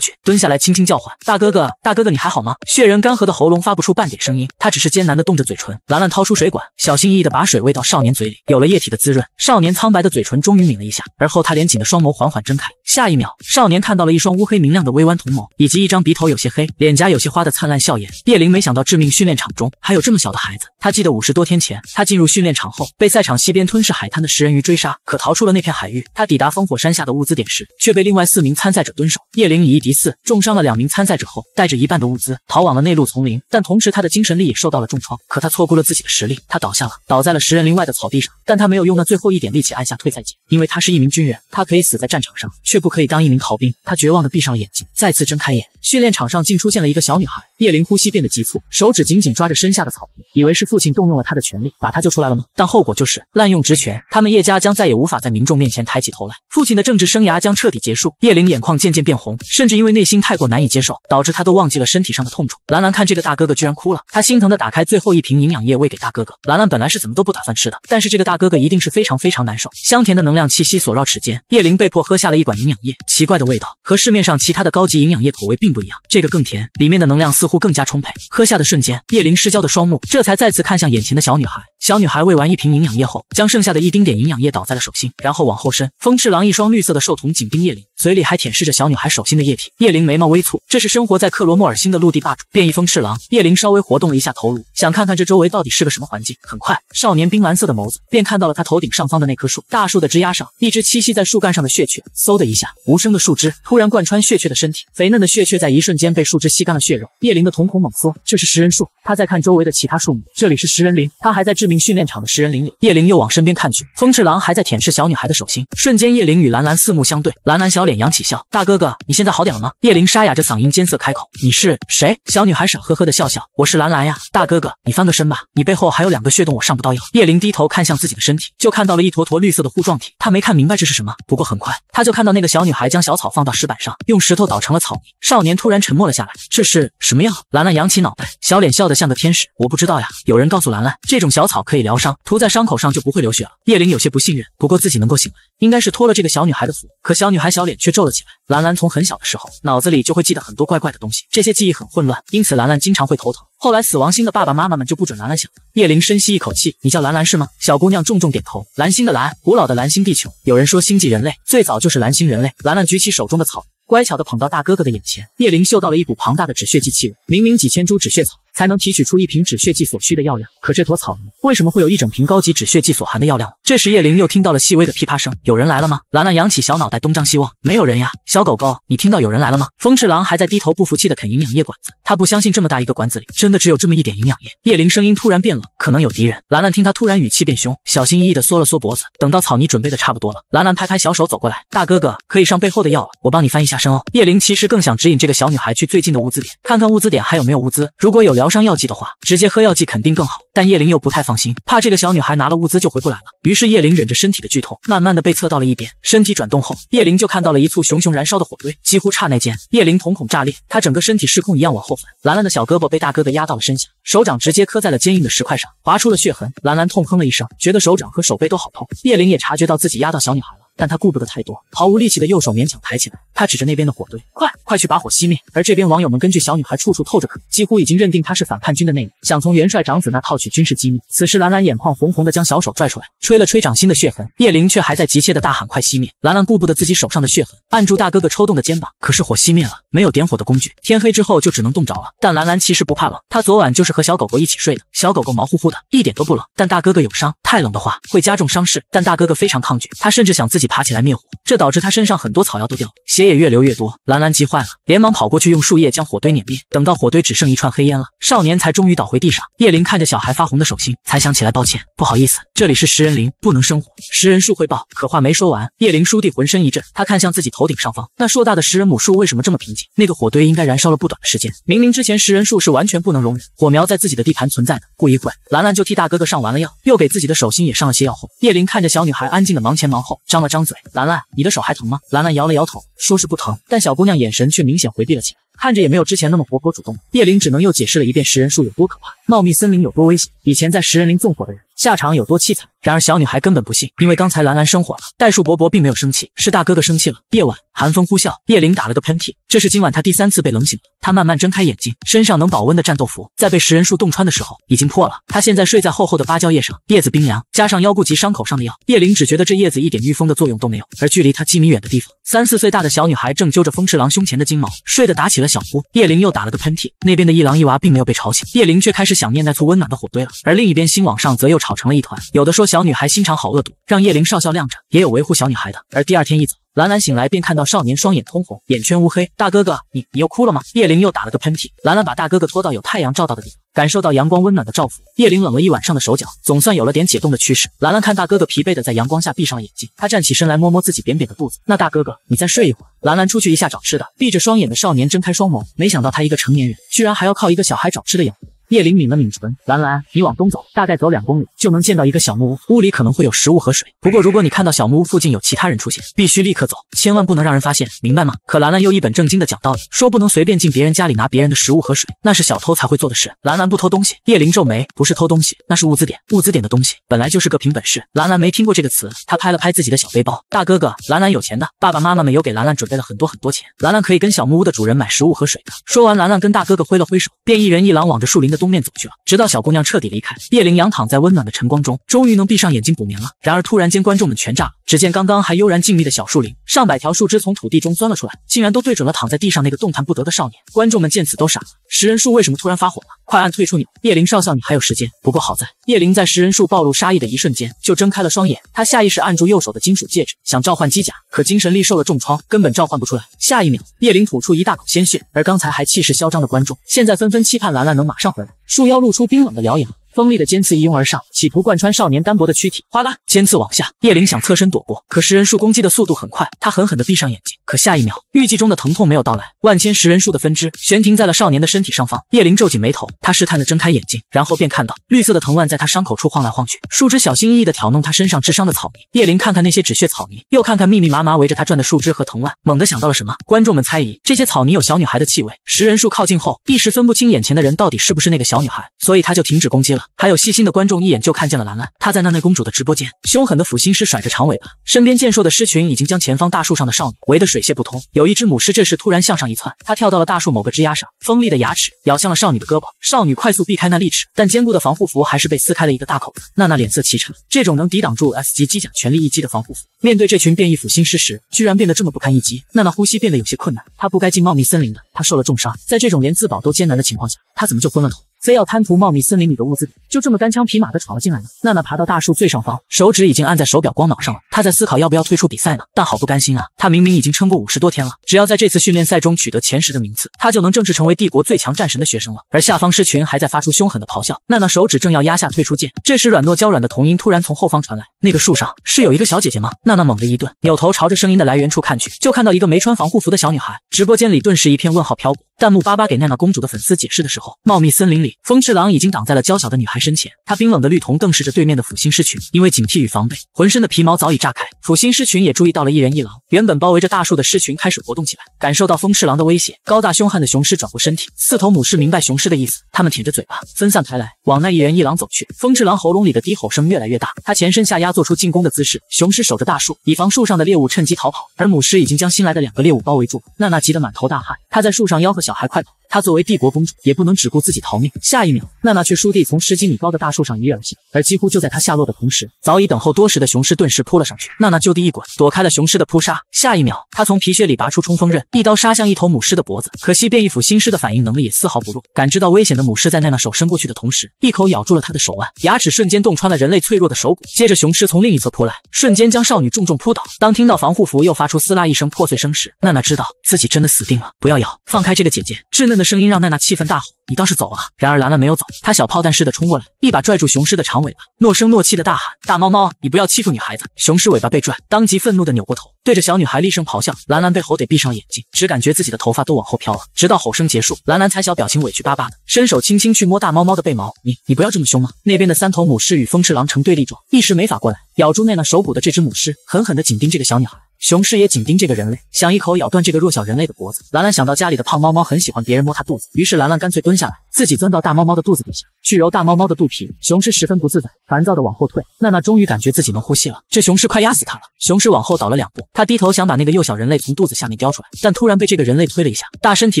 去，蹲下来轻轻叫唤：“大哥哥，大哥哥，你还好吗？”血人干涸的喉咙发不出半点声音，他只是艰难的动着嘴唇。兰兰掏出水管，小心翼翼的把水喂到少年嘴里。有了液体的滋润，少年苍白的嘴唇终于抿了一下，而后他紧的双眸缓缓睁开。下一秒，少年看到了一双乌黑明亮的微弯瞳眸，以及一张鼻头有些黑、脸颊有些花的灿烂笑颜。叶灵没想到致命训练场。场中还有这么小的孩子。他记得五十多天前，他进入训练场后，被赛场西边吞噬海滩的食人鱼追杀，可逃出了那片海域。他抵达烽火山下的物资点时，却被另外四名参赛者蹲守。叶灵以一敌四，重伤了两名参赛者后，带着一半的物资逃往了内陆丛林。但同时，他的精神力也受到了重创。可他错估了自己的实力，他倒下了，倒在了食人林外的草地上。但他没有用那最后一点力气按下退赛键，因为他是一名军人，他可以死在战场上，却不可以当一名逃兵。他绝望的闭上了眼睛，再次睁开眼，训练场上竟出现了一个小女孩。叶灵呼吸变得急促，手指紧紧抓着身下的草坪，以为是父亲动用了他的权力把他救出来了吗？但后果就是滥用职权，他们叶家将再也无法在民众面前抬起头来，父亲的政治生涯将彻底结束。叶灵眼眶渐渐变红，甚至因为内心太过难以接受，导致他都忘记了身体上的痛楚。兰兰看这个大哥哥居然哭了，她心疼的打开最后一瓶营养液喂给大哥哥。兰兰本来是怎么都不打算吃的，但是这个大哥哥一定是非常非常难受。香甜的能量气息所绕齿间，叶灵被迫喝下了一管营养液，奇怪的味道和市面上其他的高级营养液口味并不一样，这个更甜，里面的能量似乎。乎更加充沛，喝下的瞬间，叶灵失焦的双目这才再次看向眼前的小女孩。小女孩喂完一瓶营养液后，将剩下的一丁点营养液倒在了手心，然后往后伸。风赤狼一双绿色的兽瞳紧盯叶灵，嘴里还舔舐着小女孩手心的液体。叶灵眉毛微蹙，这是生活在克罗莫尔星的陆地霸主变异风赤狼。叶灵稍微活动了一下头颅，想看看这周围到底是个什么环境。很快，少年冰蓝色的眸子便看到了他头顶上方的那棵树。大树的枝丫上，一只栖息在树干上的血雀，嗖的一下，无声的树枝突然贯穿血雀的身体，肥嫩的血雀在一瞬间被树枝吸干了血肉。叶灵。的瞳孔猛缩，这是食人树。他在看周围的其他树木，这里是食人林。他还在致命训练场的食人林里。叶灵又往身边看去，风赤狼还在舔舐小女孩的手心。瞬间，叶灵与兰兰四目相对，兰兰小脸扬起笑，大哥哥，你现在好点了吗？叶灵沙哑着嗓音尖涩开口，你是谁？小女孩傻呵呵的笑笑，我是兰兰呀，大哥哥，你翻个身吧，你背后还有两个血洞，我上不到药。叶灵低头看向自己的身体，就看到了一坨坨绿色的糊状体，他没看明白这是什么。不过很快，他就看到那个小女孩将小草放到石板上，用石头捣成了草泥。少年突然沉默了下来，这是什么药？兰兰扬起脑袋，小脸笑得像个天使。我不知道呀，有人告诉兰兰，这种小草可以疗伤，涂在伤口上就不会流血了。叶灵有些不信任，不过自己能够醒来，应该是托了这个小女孩的福。可小女孩小脸却皱了起来。兰兰从很小的时候脑子里就会记得很多怪怪的东西，这些记忆很混乱，因此兰兰经常会头疼。后来死亡星的爸爸妈妈们就不准兰兰想。叶灵深吸一口气，你叫兰兰是吗？小姑娘重重点头，蓝星的蓝，古老的蓝星地球，有人说星际人类最早就是蓝星人类。兰兰举起手中的草。乖巧地捧到大哥哥的眼前，叶灵嗅到了一股庞大的止血剂气味。明明几千株止血草才能提取出一瓶止血剂所需的药量，可这坨草为什么会有一整瓶高级止血剂所含的药量呢？这时叶灵又听到了细微的噼啪声，有人来了吗？兰兰扬起小脑袋东张西望，没有人呀。小狗狗，你听到有人来了吗？风赤狼还在低头不服气的啃营养液管子，他不相信这么大一个管子里真的只有这么一点营养液。叶灵声音突然变冷，可能有敌人。兰兰听他突然语气变凶，小心翼翼的缩了缩脖子。等到草泥准备的差不多了，兰兰拍拍小手走过来，大哥哥可以上背后的药了，我帮你翻一下身哦。叶灵其实更想指引这个小女孩去最近的物资点，看看物资点还有没有物资，如果有疗伤药剂的话，直接喝药剂肯定更好。但叶灵又不太放心，怕这个小女孩拿了物资就回不来了，于是。是叶灵忍着身体的剧痛，慢慢的被侧到了一边。身体转动后，叶灵就看到了一簇熊熊燃烧的火堆。几乎刹那间，叶灵瞳孔炸裂，他整个身体失控一样往后翻。兰兰的小胳膊被大哥哥压到了身下，手掌直接磕在了坚硬的石块上，划出了血痕。兰兰痛哼了一声，觉得手掌和手背都好痛。叶灵也察觉到自己压到小女孩了。但他顾不得太多，毫无力气的右手勉强抬起来，他指着那边的火堆，快快去把火熄灭。而这边网友们根据小女孩处处透着可几乎已经认定她是反叛军的内应，想从元帅长子那套取军事机密。此时兰兰眼眶红红的，将小手拽出来，吹了吹掌心的血痕。叶灵却还在急切的大喊，快熄灭！兰兰顾不得自己手上的血痕，按住大哥哥抽动的肩膀。可是火熄灭了，没有点火的工具，天黑之后就只能冻着了。但兰兰其实不怕冷，她昨晚就是和小狗狗一起睡的，小狗狗毛乎乎的，一点都不冷。但大哥哥有伤，太冷的话会加重伤势，但大哥哥非常抗拒，他甚至想自己。己爬起来灭火，这导致他身上很多草药都掉，血也越流越多。兰兰急坏了，连忙跑过去用树叶将火堆碾灭。等到火堆只剩一串黑烟了，少年才终于倒回地上。叶灵看着小孩发红的手心，才想起来，抱歉，不好意思，这里是食人林，不能生火，食人树汇报，可话没说完，叶灵叔弟浑身一震，他看向自己头顶上方那硕大的食人母树，为什么这么平静？那个火堆应该燃烧了不短的时间，明明之前食人树是完全不能容忍火苗在自己的地盘存在的。不一会兰兰就替大哥哥上完了药，又给自己的手心也上了些药后，叶灵看着小女孩安静的忙前忙后，张了。张嘴，兰兰，你的手还疼吗？兰兰摇了摇头，说是不疼，但小姑娘眼神却明显回避了起来，看着也没有之前那么活泼主动。叶灵只能又解释了一遍食人树有多可怕，茂密森林有多危险，以前在食人林纵火的人。下场有多凄惨？然而小女孩根本不信，因为刚才兰兰生火了，袋鼠伯伯并没有生气，是大哥哥生气了。夜晚寒风呼啸，叶灵打了个喷嚏，这是今晚他第三次被冷醒了。他慢慢睁开眼睛，身上能保温的战斗服在被食人树冻穿的时候已经破了。她现在睡在厚厚的芭蕉叶上，叶子冰凉，加上腰部及伤口上的药，叶灵只觉得这叶子一点御风的作用都没有。而距离他几米远的地方，三四岁大的小女孩正揪着风赤狼胸前的金毛，睡得打起了小呼。叶灵又打了个喷嚏，那边的一狼一娃并没有被吵醒，叶灵却开始想念那簇温暖的火堆了。而另一边，新网上则又。吵成了一团，有的说小女孩心肠好恶毒，让叶灵少校晾着；也有维护小女孩的。而第二天一早，兰兰醒来便看到少年双眼通红，眼圈乌黑。大哥哥，你你又哭了吗？叶灵又打了个喷嚏。兰兰把大哥哥拖到有太阳照到的地方，感受到阳光温暖的照拂，叶灵冷了一晚上的手脚总算有了点解冻的趋势。兰兰看大哥哥疲惫的在阳光下闭上了眼睛，她站起身来摸摸自己扁扁的肚子。那大哥哥，你再睡一会儿。兰兰出去一下找吃的。闭着双眼的少年睁开双眸，没想到他一个成年人居然还要靠一个小孩找吃的养。叶灵抿了抿唇，兰兰，你往东走，大概走两公里就能见到一个小木屋，屋里可能会有食物和水。不过如果你看到小木屋附近有其他人出现，必须立刻走，千万不能让人发现，明白吗？可兰兰又一本正经的讲道理，说不能随便进别人家里拿别人的食物和水，那是小偷才会做的事。兰兰不偷东西。叶灵皱眉，不是偷东西，那是物资点，物资点的东西本来就是个凭本事。兰兰没听过这个词，她拍了拍自己的小背包，大哥哥，兰兰有钱的，爸爸妈妈们有给兰兰准备了很多很多钱，兰兰可以跟小木屋的主人买食物和水的。说完，兰兰跟大哥哥挥了挥手，便一人一狼往着树林的。东面走去了，直到小姑娘彻底离开，叶灵阳躺在温暖的晨光中，终于能闭上眼睛补眠了。然而，突然间，观众们全炸了。只见刚刚还悠然静谧的小树林，上百条树枝从土地中钻了出来，竟然都对准了躺在地上那个动弹不得的少年。观众们见此都傻了：食人树为什么突然发火了？快按退出钮！叶灵少校，你还有时间。不过好在叶灵在食人树暴露杀意的一瞬间就睁开了双眼，他下意识按住右手的金属戒指，想召唤机甲，可精神力受了重创，根本召唤不出来。下一秒，叶灵吐出一大口鲜血。而刚才还气势嚣张的观众，现在纷纷期盼兰兰能马上回来。树妖露出冰冷的獠牙，锋利的尖刺一拥而上，企图贯穿少年单薄的躯体。哗啦，尖刺往下，叶灵想侧身躲过，可食人树攻击的速度很快，他狠狠地闭上眼睛。可下一秒，预计中的疼痛没有到来，万千食人树的分支悬停在了少年的身体上方。叶灵皱紧眉头，他试探地睁开眼睛，然后便看到绿色的藤蔓在他伤口处晃来晃去，树枝小心翼翼地挑弄他身上致伤的草泥。叶灵看看那些止血草泥，又看看密密麻麻围着他转的树枝和藤蔓，猛地想到了什么。观众们猜疑这些草泥有小女孩的气味，食人树靠近后一时分不清眼前的人到底是不是那个小。女孩，所以她就停止攻击了。还有细心的观众一眼就看见了兰兰，她在娜娜公主的直播间。凶狠的斧心师甩着长尾巴，身边健硕的狮群已经将前方大树上的少女围得水泄不通。有一只母狮这时突然向上一窜，它跳到了大树某个枝丫上，锋利的牙齿咬向了少女的胳膊。少女快速避开那利齿，但坚固的防护服还是被撕开了一个大口子。娜娜脸色奇沉，这种能抵挡住 S 级机甲全力一击的防护服，面对这群变异斧心师时，居然变得这么不堪一击。娜娜呼吸变得有些困难，她不该进茂密森林的，她受了重伤，在这种连自保都艰难的情况下，她怎么就昏了头？非要贪图茂密森林里的物资，就这么单枪匹马的闯了进来呢？娜娜爬到大树最上方，手指已经按在手表光脑上了。她在思考要不要退出比赛呢？但好不甘心啊！她明明已经撑过五十多天了，只要在这次训练赛中取得前十的名次，她就能正式成为帝国最强战神的学生了。而下方狮群还在发出凶狠的咆哮。娜娜手指正要压下退出键，这时软糯娇软的童音突然从后方传来：“那个树上是有一个小姐姐吗？”娜娜猛地一顿，扭头朝着声音的来源处看去，就看到一个没穿防护服的小女孩。直播间里顿时一片问号飘过。弹幕巴巴给娜娜公主的粉丝解释的时候，茂密森林里，风赤狼已经挡在了娇小的女孩身前。他冰冷的绿瞳瞪视着对面的腐心狮群，因为警惕与防备，浑身的皮毛早已炸开。腐心狮群也注意到了一人一狼，原本包围着大树的狮群开始活动起来。感受到风赤狼的威胁，高大凶悍的雄狮转过身体，四头母狮明白雄狮的意思，它们舔着嘴巴，分散开来，往那一人一狼走去。风赤狼喉咙里的低吼声越来越大，他前身下压，做出进攻的姿势。雄狮守着大树，以防树上的猎物趁机逃跑，而母狮已经将新来的两个猎物包围住。娜娜急得满头大汗，她在树上吆喝。小孩，快跑！她作为帝国公主，也不能只顾自己逃命。下一秒，娜娜却倏地从十几米高的大树上一跃而下，而几乎就在她下落的同时，早已等候多时的雄狮顿时扑了上去。娜娜就地一滚，躲开了雄狮的扑杀。下一秒，她从皮靴里拔出冲锋刃，一刀杀向一头母狮的脖子。可惜，变异斧新狮的反应能力也丝毫不弱，感知到危险的母狮在娜娜手伸过去的同时，一口咬住了她的手腕，牙齿瞬间洞穿了人类脆弱的手骨。接着，雄狮从另一侧扑来，瞬间将少女重重扑倒。当听到防护服又发出撕拉一声破碎声时，娜娜知道自己真的死定了。不要咬，放开这个姐姐！稚嫩的。声音让娜娜气愤大吼：“你倒是走啊！”然而兰兰没有走，她小炮弹似的冲过来，一把拽住雄狮的长尾巴，诺声诺气的大喊：“大猫猫，你不要欺负女孩子！”雄狮尾巴被拽，当即愤怒的扭过头，对着小女孩厉声咆哮。兰兰被吼得闭上眼睛，只感觉自己的头发都往后飘了。直到吼声结束，兰兰才小表情委屈巴巴的，伸手轻轻去摸大猫猫的背毛：“你你不要这么凶吗？”那边的三头母狮与风赤狼成对立状，一时没法过来。咬住娜娜手骨的这只母狮，狠狠的紧盯这个小女孩。雄狮也紧盯这个人类，想一口咬断这个弱小人类的脖子。兰兰想到家里的胖猫猫很喜欢别人摸它肚子，于是兰兰干脆蹲下来。自己钻到大猫猫的肚子底下，去揉大猫猫的肚皮。雄狮十分不自在，烦躁的往后退。娜娜终于感觉自己能呼吸了，这雄狮快压死他了。雄狮往后倒了两步，他低头想把那个幼小人类从肚子下面叼出来，但突然被这个人类推了一下，大身体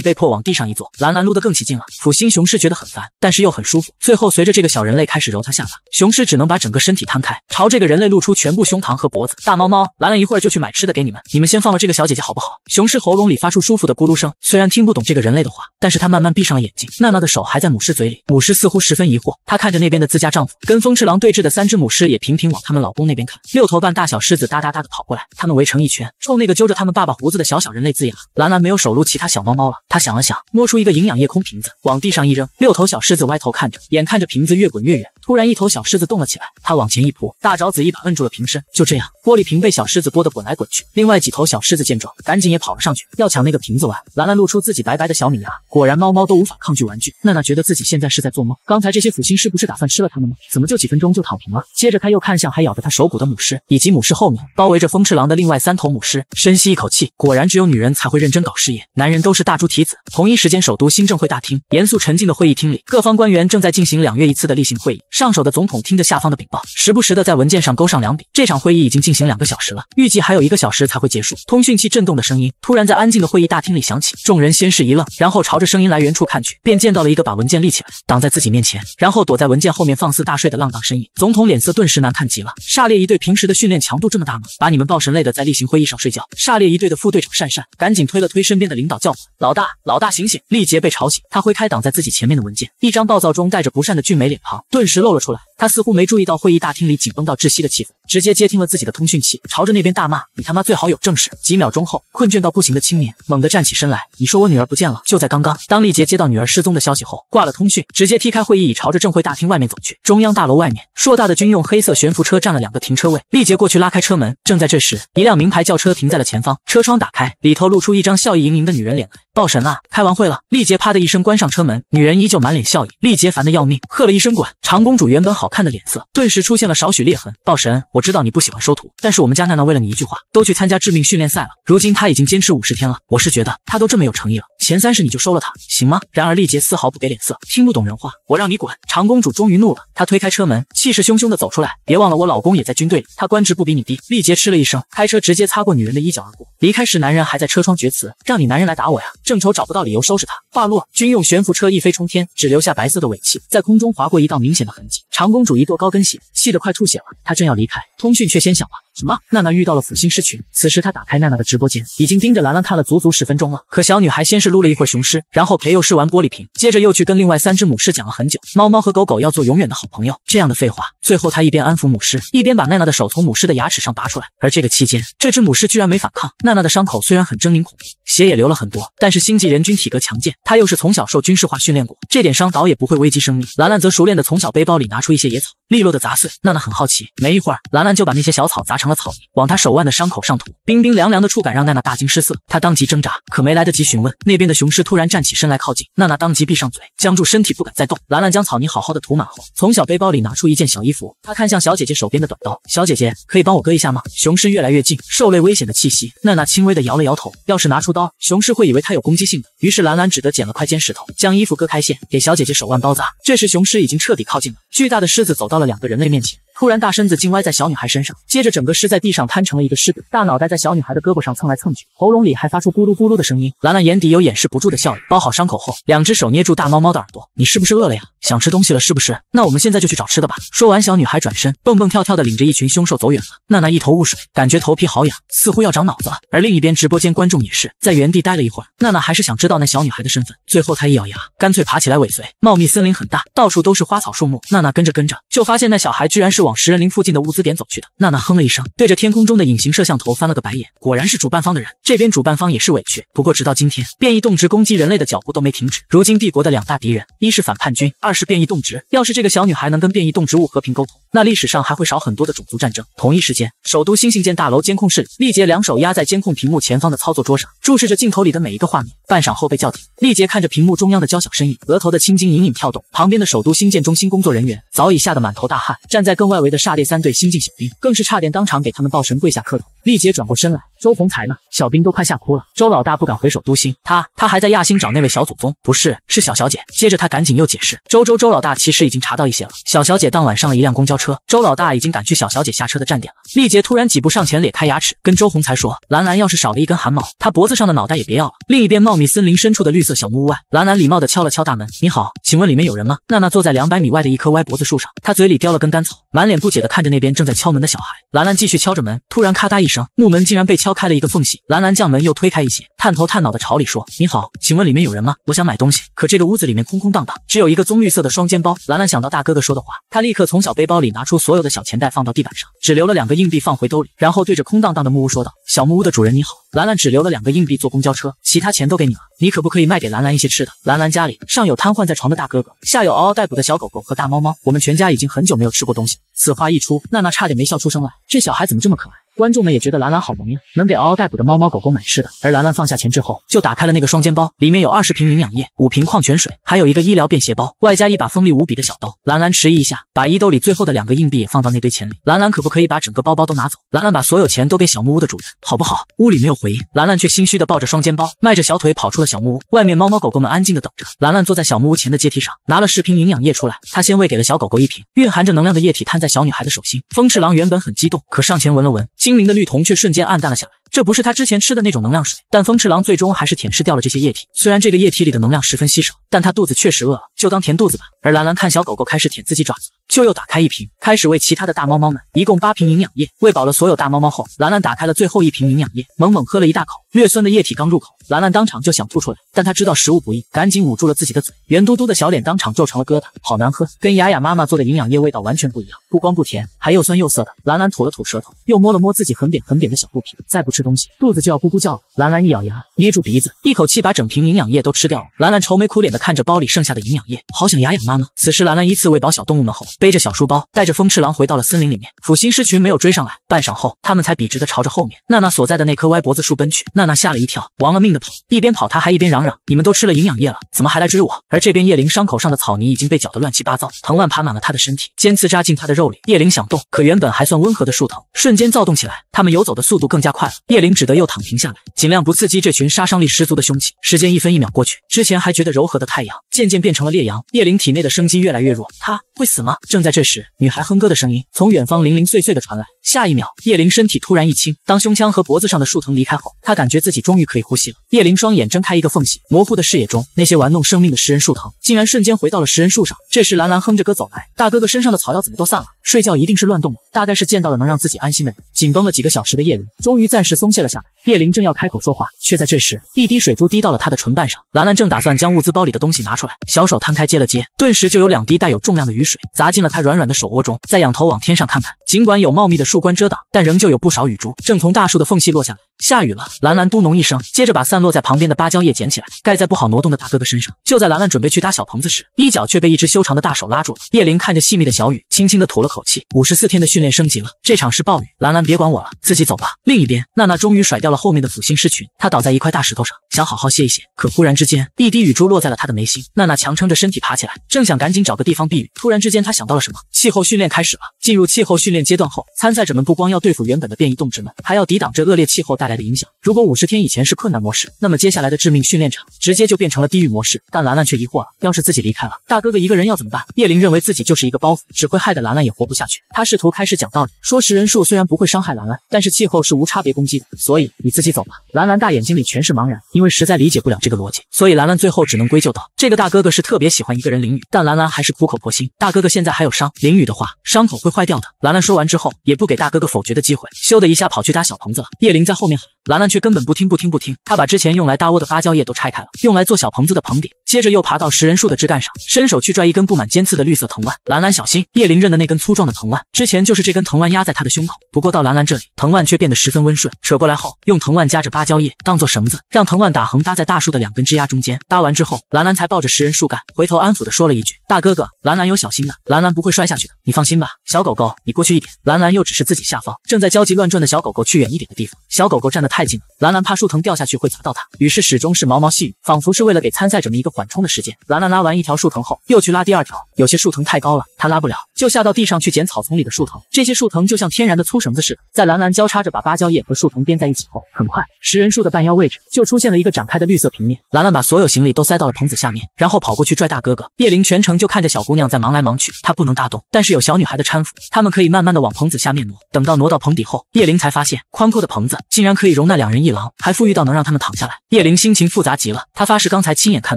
被迫往地上一坐。兰兰撸得更起劲了。抚心雄狮觉得很烦，但是又很舒服。最后随着这个小人类开始揉他下巴，雄狮只能把整个身体摊开，朝这个人类露出全部胸膛和脖子。大猫猫，兰兰一会儿就去买吃的给你们，你们先放了这个小姐姐好不好？雄狮喉咙里发出舒服的咕噜声，虽然听不懂这个人类的话，但是他慢慢闭上了眼睛。娜娜的手。还在母狮嘴里，母狮似乎十分疑惑，她看着那边的自家丈夫，跟风赤狼对峙的三只母狮也频频往他们老公那边看。六头半大小狮子哒哒哒的跑过来，他们围成一圈，冲那个揪着他们爸爸胡子的小小人类龇牙。兰兰没有手撸其他小猫猫了，她想了想，摸出一个营养液空瓶子，往地上一扔。六头小狮子歪头看着，眼看着瓶子越滚越远，突然一头小狮子动了起来，它往前一扑，大爪子一把摁住了瓶身。就这样，玻璃瓶被小狮子拨得滚来滚去。另外几头小狮子见状，赶紧也跑了上去，要抢那个瓶子玩。兰兰露出自己白白的小米牙，果然猫猫都无法抗拒玩具。那。娜觉得自己现在是在做梦。刚才这些腐心师不是打算吃了他们吗？怎么就几分钟就躺平了？接着他又看向还咬着他手骨的母狮，以及母狮后面包围着风赤狼的另外三头母狮。深吸一口气，果然只有女人才会认真搞事业，男人都是大猪蹄子。同一时间，首都新政会大厅，严肃沉静的会议厅里，各方官员正在进行两月一次的例行会议。上手的总统听着下方的禀报，时不时的在文件上勾上两笔。这场会议已经进行两个小时了，预计还有一个小时才会结束。通讯器震动的声音突然在安静的会议大厅里响起，众人先是一愣，然后朝着声音来源处看去，便见到了一个。把文件立起来，挡在自己面前，然后躲在文件后面放肆大睡的浪荡身影，总统脸色顿时难看极了。煞烈一队平时的训练强度这么大吗？把你们暴神累的在例行会议上睡觉？煞烈一队的副队长善善赶紧推了推身边的领导，叫喊：“老大，老大醒醒！”力杰被吵醒，他挥开挡在自己前面的文件，一张暴躁中带着不善的俊美脸庞顿时露了出来。他似乎没注意到会议大厅里紧绷到窒息的气氛，直接接听了自己的通讯器，朝着那边大骂：“你他妈最好有正事！”几秒钟后，困倦到不行的青年猛地站起身来：“你说我女儿不见了？就在刚刚！”当丽杰接到女儿失踪的消息后，挂了通讯，直接踢开会议椅，朝着正会大厅外面走去。中央大楼外面，硕大的军用黑色悬浮车占了两个停车位。丽杰过去拉开车门，正在这时，一辆名牌轿车停在了前方，车窗打开，里头露出一张笑意盈盈的女人脸来。暴神啊！开完会了，丽杰啪的一声关上车门，女人依旧满脸笑意。丽杰烦的要命，喝了一声滚。长公主原本好看的脸色，顿时出现了少许裂痕。暴神，我知道你不喜欢收徒，但是我们家娜娜为了你一句话，都去参加致命训练赛了。如今她已经坚持五十天了，我是觉得她都这么有诚意了。前三世你就收了他，行吗？然而丽杰丝毫不给脸色，听不懂人话，我让你滚！长公主终于怒了，她推开车门，气势汹汹地走出来。别忘了我老公也在军队里，他官职不比你低。丽杰嗤了一声，开车直接擦过女人的衣角而过，离开时男人还在车窗厥词，让你男人来打我呀！正愁找不到理由收拾他，话落，军用悬浮车一飞冲天，只留下白色的尾气在空中划过一道明显的痕迹。长公主一跺高跟鞋，气得快吐血了。她正要离开，通讯却先响了。什么？娜娜遇到了腐心狮群。此时她打开娜娜的直播间，已经盯着兰兰看了足足十分钟了。可小女孩先是撸了一会儿雄狮，然后陪幼狮玩玻璃瓶，接着又去跟另外三只母狮讲了很久，猫猫和狗狗要做永远的好朋友这样的废话。最后她一边安抚母狮，一边把娜娜的手从母狮的牙齿上拔出来。而这个期间，这只母狮居然没反抗。娜娜的伤口虽然很狰狞恐怖，血也流了很多，但是星际人均体格强健，她又是从小受军事化训练过，这点伤倒也不会危及生命。兰兰则熟练的从小背包里拿出一些野草，利落的砸碎。娜娜很好奇，没一会儿，兰兰就把那些小草砸成。成了草泥往他手腕的伤口上涂，冰冰凉凉的触感让娜娜大惊失色，她当即挣扎，可没来得及询问，那边的雄狮突然站起身来靠近，娜娜当即闭上嘴，僵住身体不敢再动。兰兰将草泥好好的涂满后，从小背包里拿出一件小衣服，她看向小姐姐手边的短刀，小姐姐可以帮我割一下吗？雄狮越来越近，受累危险的气息，娜娜轻微的摇了摇头，要是拿出刀，雄狮会以为她有攻击性的，于是兰兰只得捡了块尖石头，将衣服割开线，给小姐姐手腕包扎。这时雄狮已经彻底靠近了，巨大的狮子走到了两个人类面前。突然，大身子竟歪在小女孩身上，接着整个尸在地上瘫成了一个尸骨，大脑袋在小女孩的胳膊上蹭来蹭去，喉咙里还发出咕噜咕噜的声音。兰兰眼底有掩饰不住的笑意。包好伤口后，两只手捏住大猫猫的耳朵：“你是不是饿了呀？想吃东西了是不是？那我们现在就去找吃的吧。”说完，小女孩转身蹦蹦跳跳的领着一群凶兽走远了。娜娜一头雾水，感觉头皮好痒，似乎要长脑子了。而另一边直播间观众也是在原地待了一会儿，娜娜还是想知道那小女孩的身份。最后她一咬牙，干脆爬起来尾随。茂密森林很大，到处都是花草树木。娜娜跟着跟着，就发现那小孩居然是往。食人林附近的物资点走去的娜娜哼了一声，对着天空中的隐形摄像头翻了个白眼，果然是主办方的人。这边主办方也是委屈，不过直到今天，变异动植攻击人类的脚步都没停止。如今帝国的两大敌人，一是反叛军，二是变异动植。要是这个小女孩能跟变异动植物和平沟通，那历史上还会少很多的种族战争。同一时间，首都新星舰大楼监控室里，丽杰两手压在监控屏幕前方的操作桌上，注视着镜头里的每一个画面。半晌后被叫停，丽杰看着屏幕中央的娇小身影，额头的青筋隐隐跳动。旁边的首都新建中心工作人员早已吓得满头大汗，站在更外。围的煞烈三队新晋小兵，更是差点当场给他们抱神跪下磕头。丽姐转过身来。周洪才呢？小兵都快吓哭了。周老大不敢回首都心，他他还在亚星找那位小祖宗，不是，是小小姐。接着他赶紧又解释，周周周老大其实已经查到一些了。小小姐当晚上了一辆公交车，周老大已经赶去小小姐下车的站点了。丽杰突然几步上前，咧开牙齿跟周洪才说：“兰兰要是少了一根汗毛，她脖子上的脑袋也别要了。”另一边，茂密森林深处的绿色小木屋外，兰兰礼貌地敲了敲大门：“你好，请问里面有人吗？”娜娜坐在两百米外的一棵歪脖子树上，她嘴里叼了根干草，满脸不解地看着那边正在敲门的小孩。兰兰继续敲着门，突然咔嗒一声，木门竟然被敲。开了一个缝隙，兰兰将门又推开一些，探头探脑的朝里说：“你好，请问里面有人吗？我想买东西。可这个屋子里面空空荡荡，只有一个棕绿色的双肩包。”兰兰想到大哥哥说的话，他立刻从小背包里拿出所有的小钱袋放到地板上，只留了两个硬币放回兜里，然后对着空荡荡的木屋说道：“小木屋的主人你好，兰兰只留了两个硬币坐公交车，其他钱都给你了，你可不可以卖给兰兰一些吃的？”兰兰家里上有瘫痪在床的大哥哥，下有嗷嗷待哺的小狗狗和大猫猫，我们全家已经很久没有吃过东西了。此话一出，娜娜差点没笑出声来，这小孩怎么这么可爱？观众们也觉得兰兰好萌呀，能给嗷嗷待哺的猫猫狗狗买吃的。而兰兰放下钱之后，就打开了那个双肩包，里面有二十瓶营养液、五瓶矿泉水，还有一个医疗便携包，外加一把锋利无比的小刀。兰兰迟疑一下，把衣兜里最后的两个硬币也放到那堆钱里。兰兰可不可以把整个包包都拿走？兰兰把所有钱都给小木屋的主人，好不好？屋里没有回应，兰兰却心虚的抱着双肩包，迈着小腿跑出了小木屋。外面猫猫狗狗们安静的等着。兰兰坐在小木屋前的阶梯上，拿了十瓶营养液出来。她先喂给了小狗狗一瓶，蕴含着能量的液体摊在小女孩的手心。风赤狼原本很激动，可上前闻了闻。精灵的绿瞳却瞬间暗淡了下来，这不是他之前吃的那种能量水，但风赤狼最终还是舔舐掉了这些液体。虽然这个液体里的能量十分稀少，但他肚子确实饿了，就当填肚子吧。而兰兰看小狗狗开始舔自己爪子，就又打开一瓶，开始喂其他的大猫猫们。一共八瓶营养液，喂饱了所有大猫猫后，兰兰打开了最后一瓶营养液，猛猛喝了一大口。略酸的液体刚入口，兰兰当场就想吐出来，但她知道食物不易，赶紧捂住了自己的嘴。圆嘟嘟的小脸当场皱成了疙瘩，好难喝，跟雅雅妈妈做的营养液味道完全不一样，不光不甜，还又酸又涩的。兰兰吐了吐舌头，又摸了摸自己很扁很扁的小肚皮，再不吃东西，肚子就要咕咕叫了。兰兰一咬牙，捏住鼻子，一口气把整瓶营养液都吃掉了。兰兰愁眉苦脸的看着包里剩下的营养液，好想雅雅妈妈。此时，兰兰依次喂饱小动物们后，背着小书包，带着风翅狼回到了森林里面。腐心狮群没有追上来，半晌后，他们才笔直的朝着后面娜娜所在的那棵歪脖子树奔去。那。娜娜吓了一跳，亡了命的跑，一边跑她还一边嚷嚷：“你们都吃了营养液了，怎么还来追我？”而这边叶灵伤口上的草泥已经被搅得乱七八糟，藤蔓爬满了她的身体，尖刺扎进她的肉里。叶灵想动，可原本还算温和的树藤瞬间躁动起来，他们游走的速度更加快了。叶灵只得又躺停下来，尽量不刺激这群杀伤力十足的凶器。时间一分一秒过去，之前还觉得柔和的太阳渐渐变成了烈阳，叶灵体内的生机越来越弱，他会死吗？正在这时，女孩哼歌的声音从远方零零碎碎的传来。下一秒，叶灵身体突然一轻，当胸腔和脖子上的树藤离开后，她感。觉自己终于可以呼吸了，叶灵双眼睁开一个缝隙，模糊的视野中，那些玩弄生命的食人树藤竟然瞬间回到了食人树上。这时，兰兰哼着歌走来，大哥哥身上的草药怎么都散了。睡觉一定是乱动了，大概是见到了能让自己安心的人。紧绷了几个小时的叶灵，终于暂时松懈了下来。叶灵正要开口说话，却在这时，一滴水珠滴到了他的唇瓣上。兰兰正打算将物资包里的东西拿出来，小手摊开接了接，顿时就有两滴带有重量的雨水砸进了她软软的手窝中。再仰头往天上看看，尽管有茂密的树冠遮挡，但仍旧有不少雨珠正从大树的缝隙落下来。下雨了，兰兰嘟哝一声，接着把散落在旁边的芭蕉叶捡起来，盖在不好挪动的大哥哥身上。就在兰兰准备去搭小棚子时，衣角却被一只修长的大手拉住了。叶灵看着细密的小雨。轻轻地吐了口气，五十四天的训练升级了，这场是暴雨。兰兰，别管我了，自己走吧。另一边，娜娜终于甩掉了后面的腐心狮群，她倒在一块大石头上，想好好歇一歇。可忽然之间，一滴雨珠落在了她的眉心。娜娜强撑着身体爬起来，正想赶紧找个地方避雨，突然之间她想到了什么。气候训练开始了。进入气候训练阶段后，参赛者们不光要对付原本的变异动植们，还要抵挡这恶劣气候带来的影响。如果五十天以前是困难模式，那么接下来的致命训练场直接就变成了地狱模式。但兰兰却疑惑了，要是自己离开了，大哥哥一个人要怎么办？叶灵认为自己就是一个包袱，只会。害的兰兰也活不下去。他试图开始讲道理，说食人树虽然不会伤害兰兰，但是气候是无差别攻击的，所以你自己走吧。兰兰大眼睛里全是茫然，因为实在理解不了这个逻辑，所以兰兰最后只能归咎到这个大哥哥是特别喜欢一个人淋雨。但兰兰还是苦口婆心，大哥哥现在还有伤，淋雨的话伤口会坏掉的。兰兰说完之后，也不给大哥哥否决的机会，咻的一下跑去搭小棚子了。叶灵在后面喊，兰兰却根本不听，不听，不听。她把之前用来搭窝的芭蕉叶都拆开了，用来做小棚子的棚顶。接着又爬到食人树的枝干上，伸手去拽一根布满尖刺的绿色藤蔓。兰兰小心，叶灵。凌韧的那根粗壮的藤蔓，之前就是这根藤蔓压在他的胸口。不过到兰兰这里，藤蔓却变得十分温顺。扯过来后，用藤蔓夹着芭蕉叶当做绳子，让藤蔓打横搭在大树的两根枝丫中间。搭完之后，兰兰才抱着食人树干，回头安抚的说了一句：“大哥哥，兰兰有小心的，兰兰不会摔下去的，你放心吧。”小狗狗，你过去一点。兰兰又只是自己下方，正在焦急乱转的小狗狗去远一点的地方。小狗狗站得太近了，兰兰怕树藤掉下去会砸到它，于是始终是毛毛细雨，仿佛是为了给参赛者们一个缓冲的时间。兰兰拉完一条树藤后，又去拉第二条，有些树藤太高了，她拉不了。就下到地上去捡草丛里的树藤，这些树藤就像天然的粗绳子似的。在兰兰交叉着把芭蕉叶和树藤编在一起后，很快食人树的半腰位置就出现了一个展开的绿色平面。兰兰把所有行李都塞到了棚子下面，然后跑过去拽大哥哥叶灵。全程就看着小姑娘在忙来忙去，她不能大动，但是有小女孩的搀扶，他们可以慢慢的往棚子下面挪。等到挪到棚底后，叶灵才发现宽阔的棚子竟然可以容纳两人一狼，还富裕到能让他们躺下来。叶灵心情复杂极了，她发誓刚才亲眼看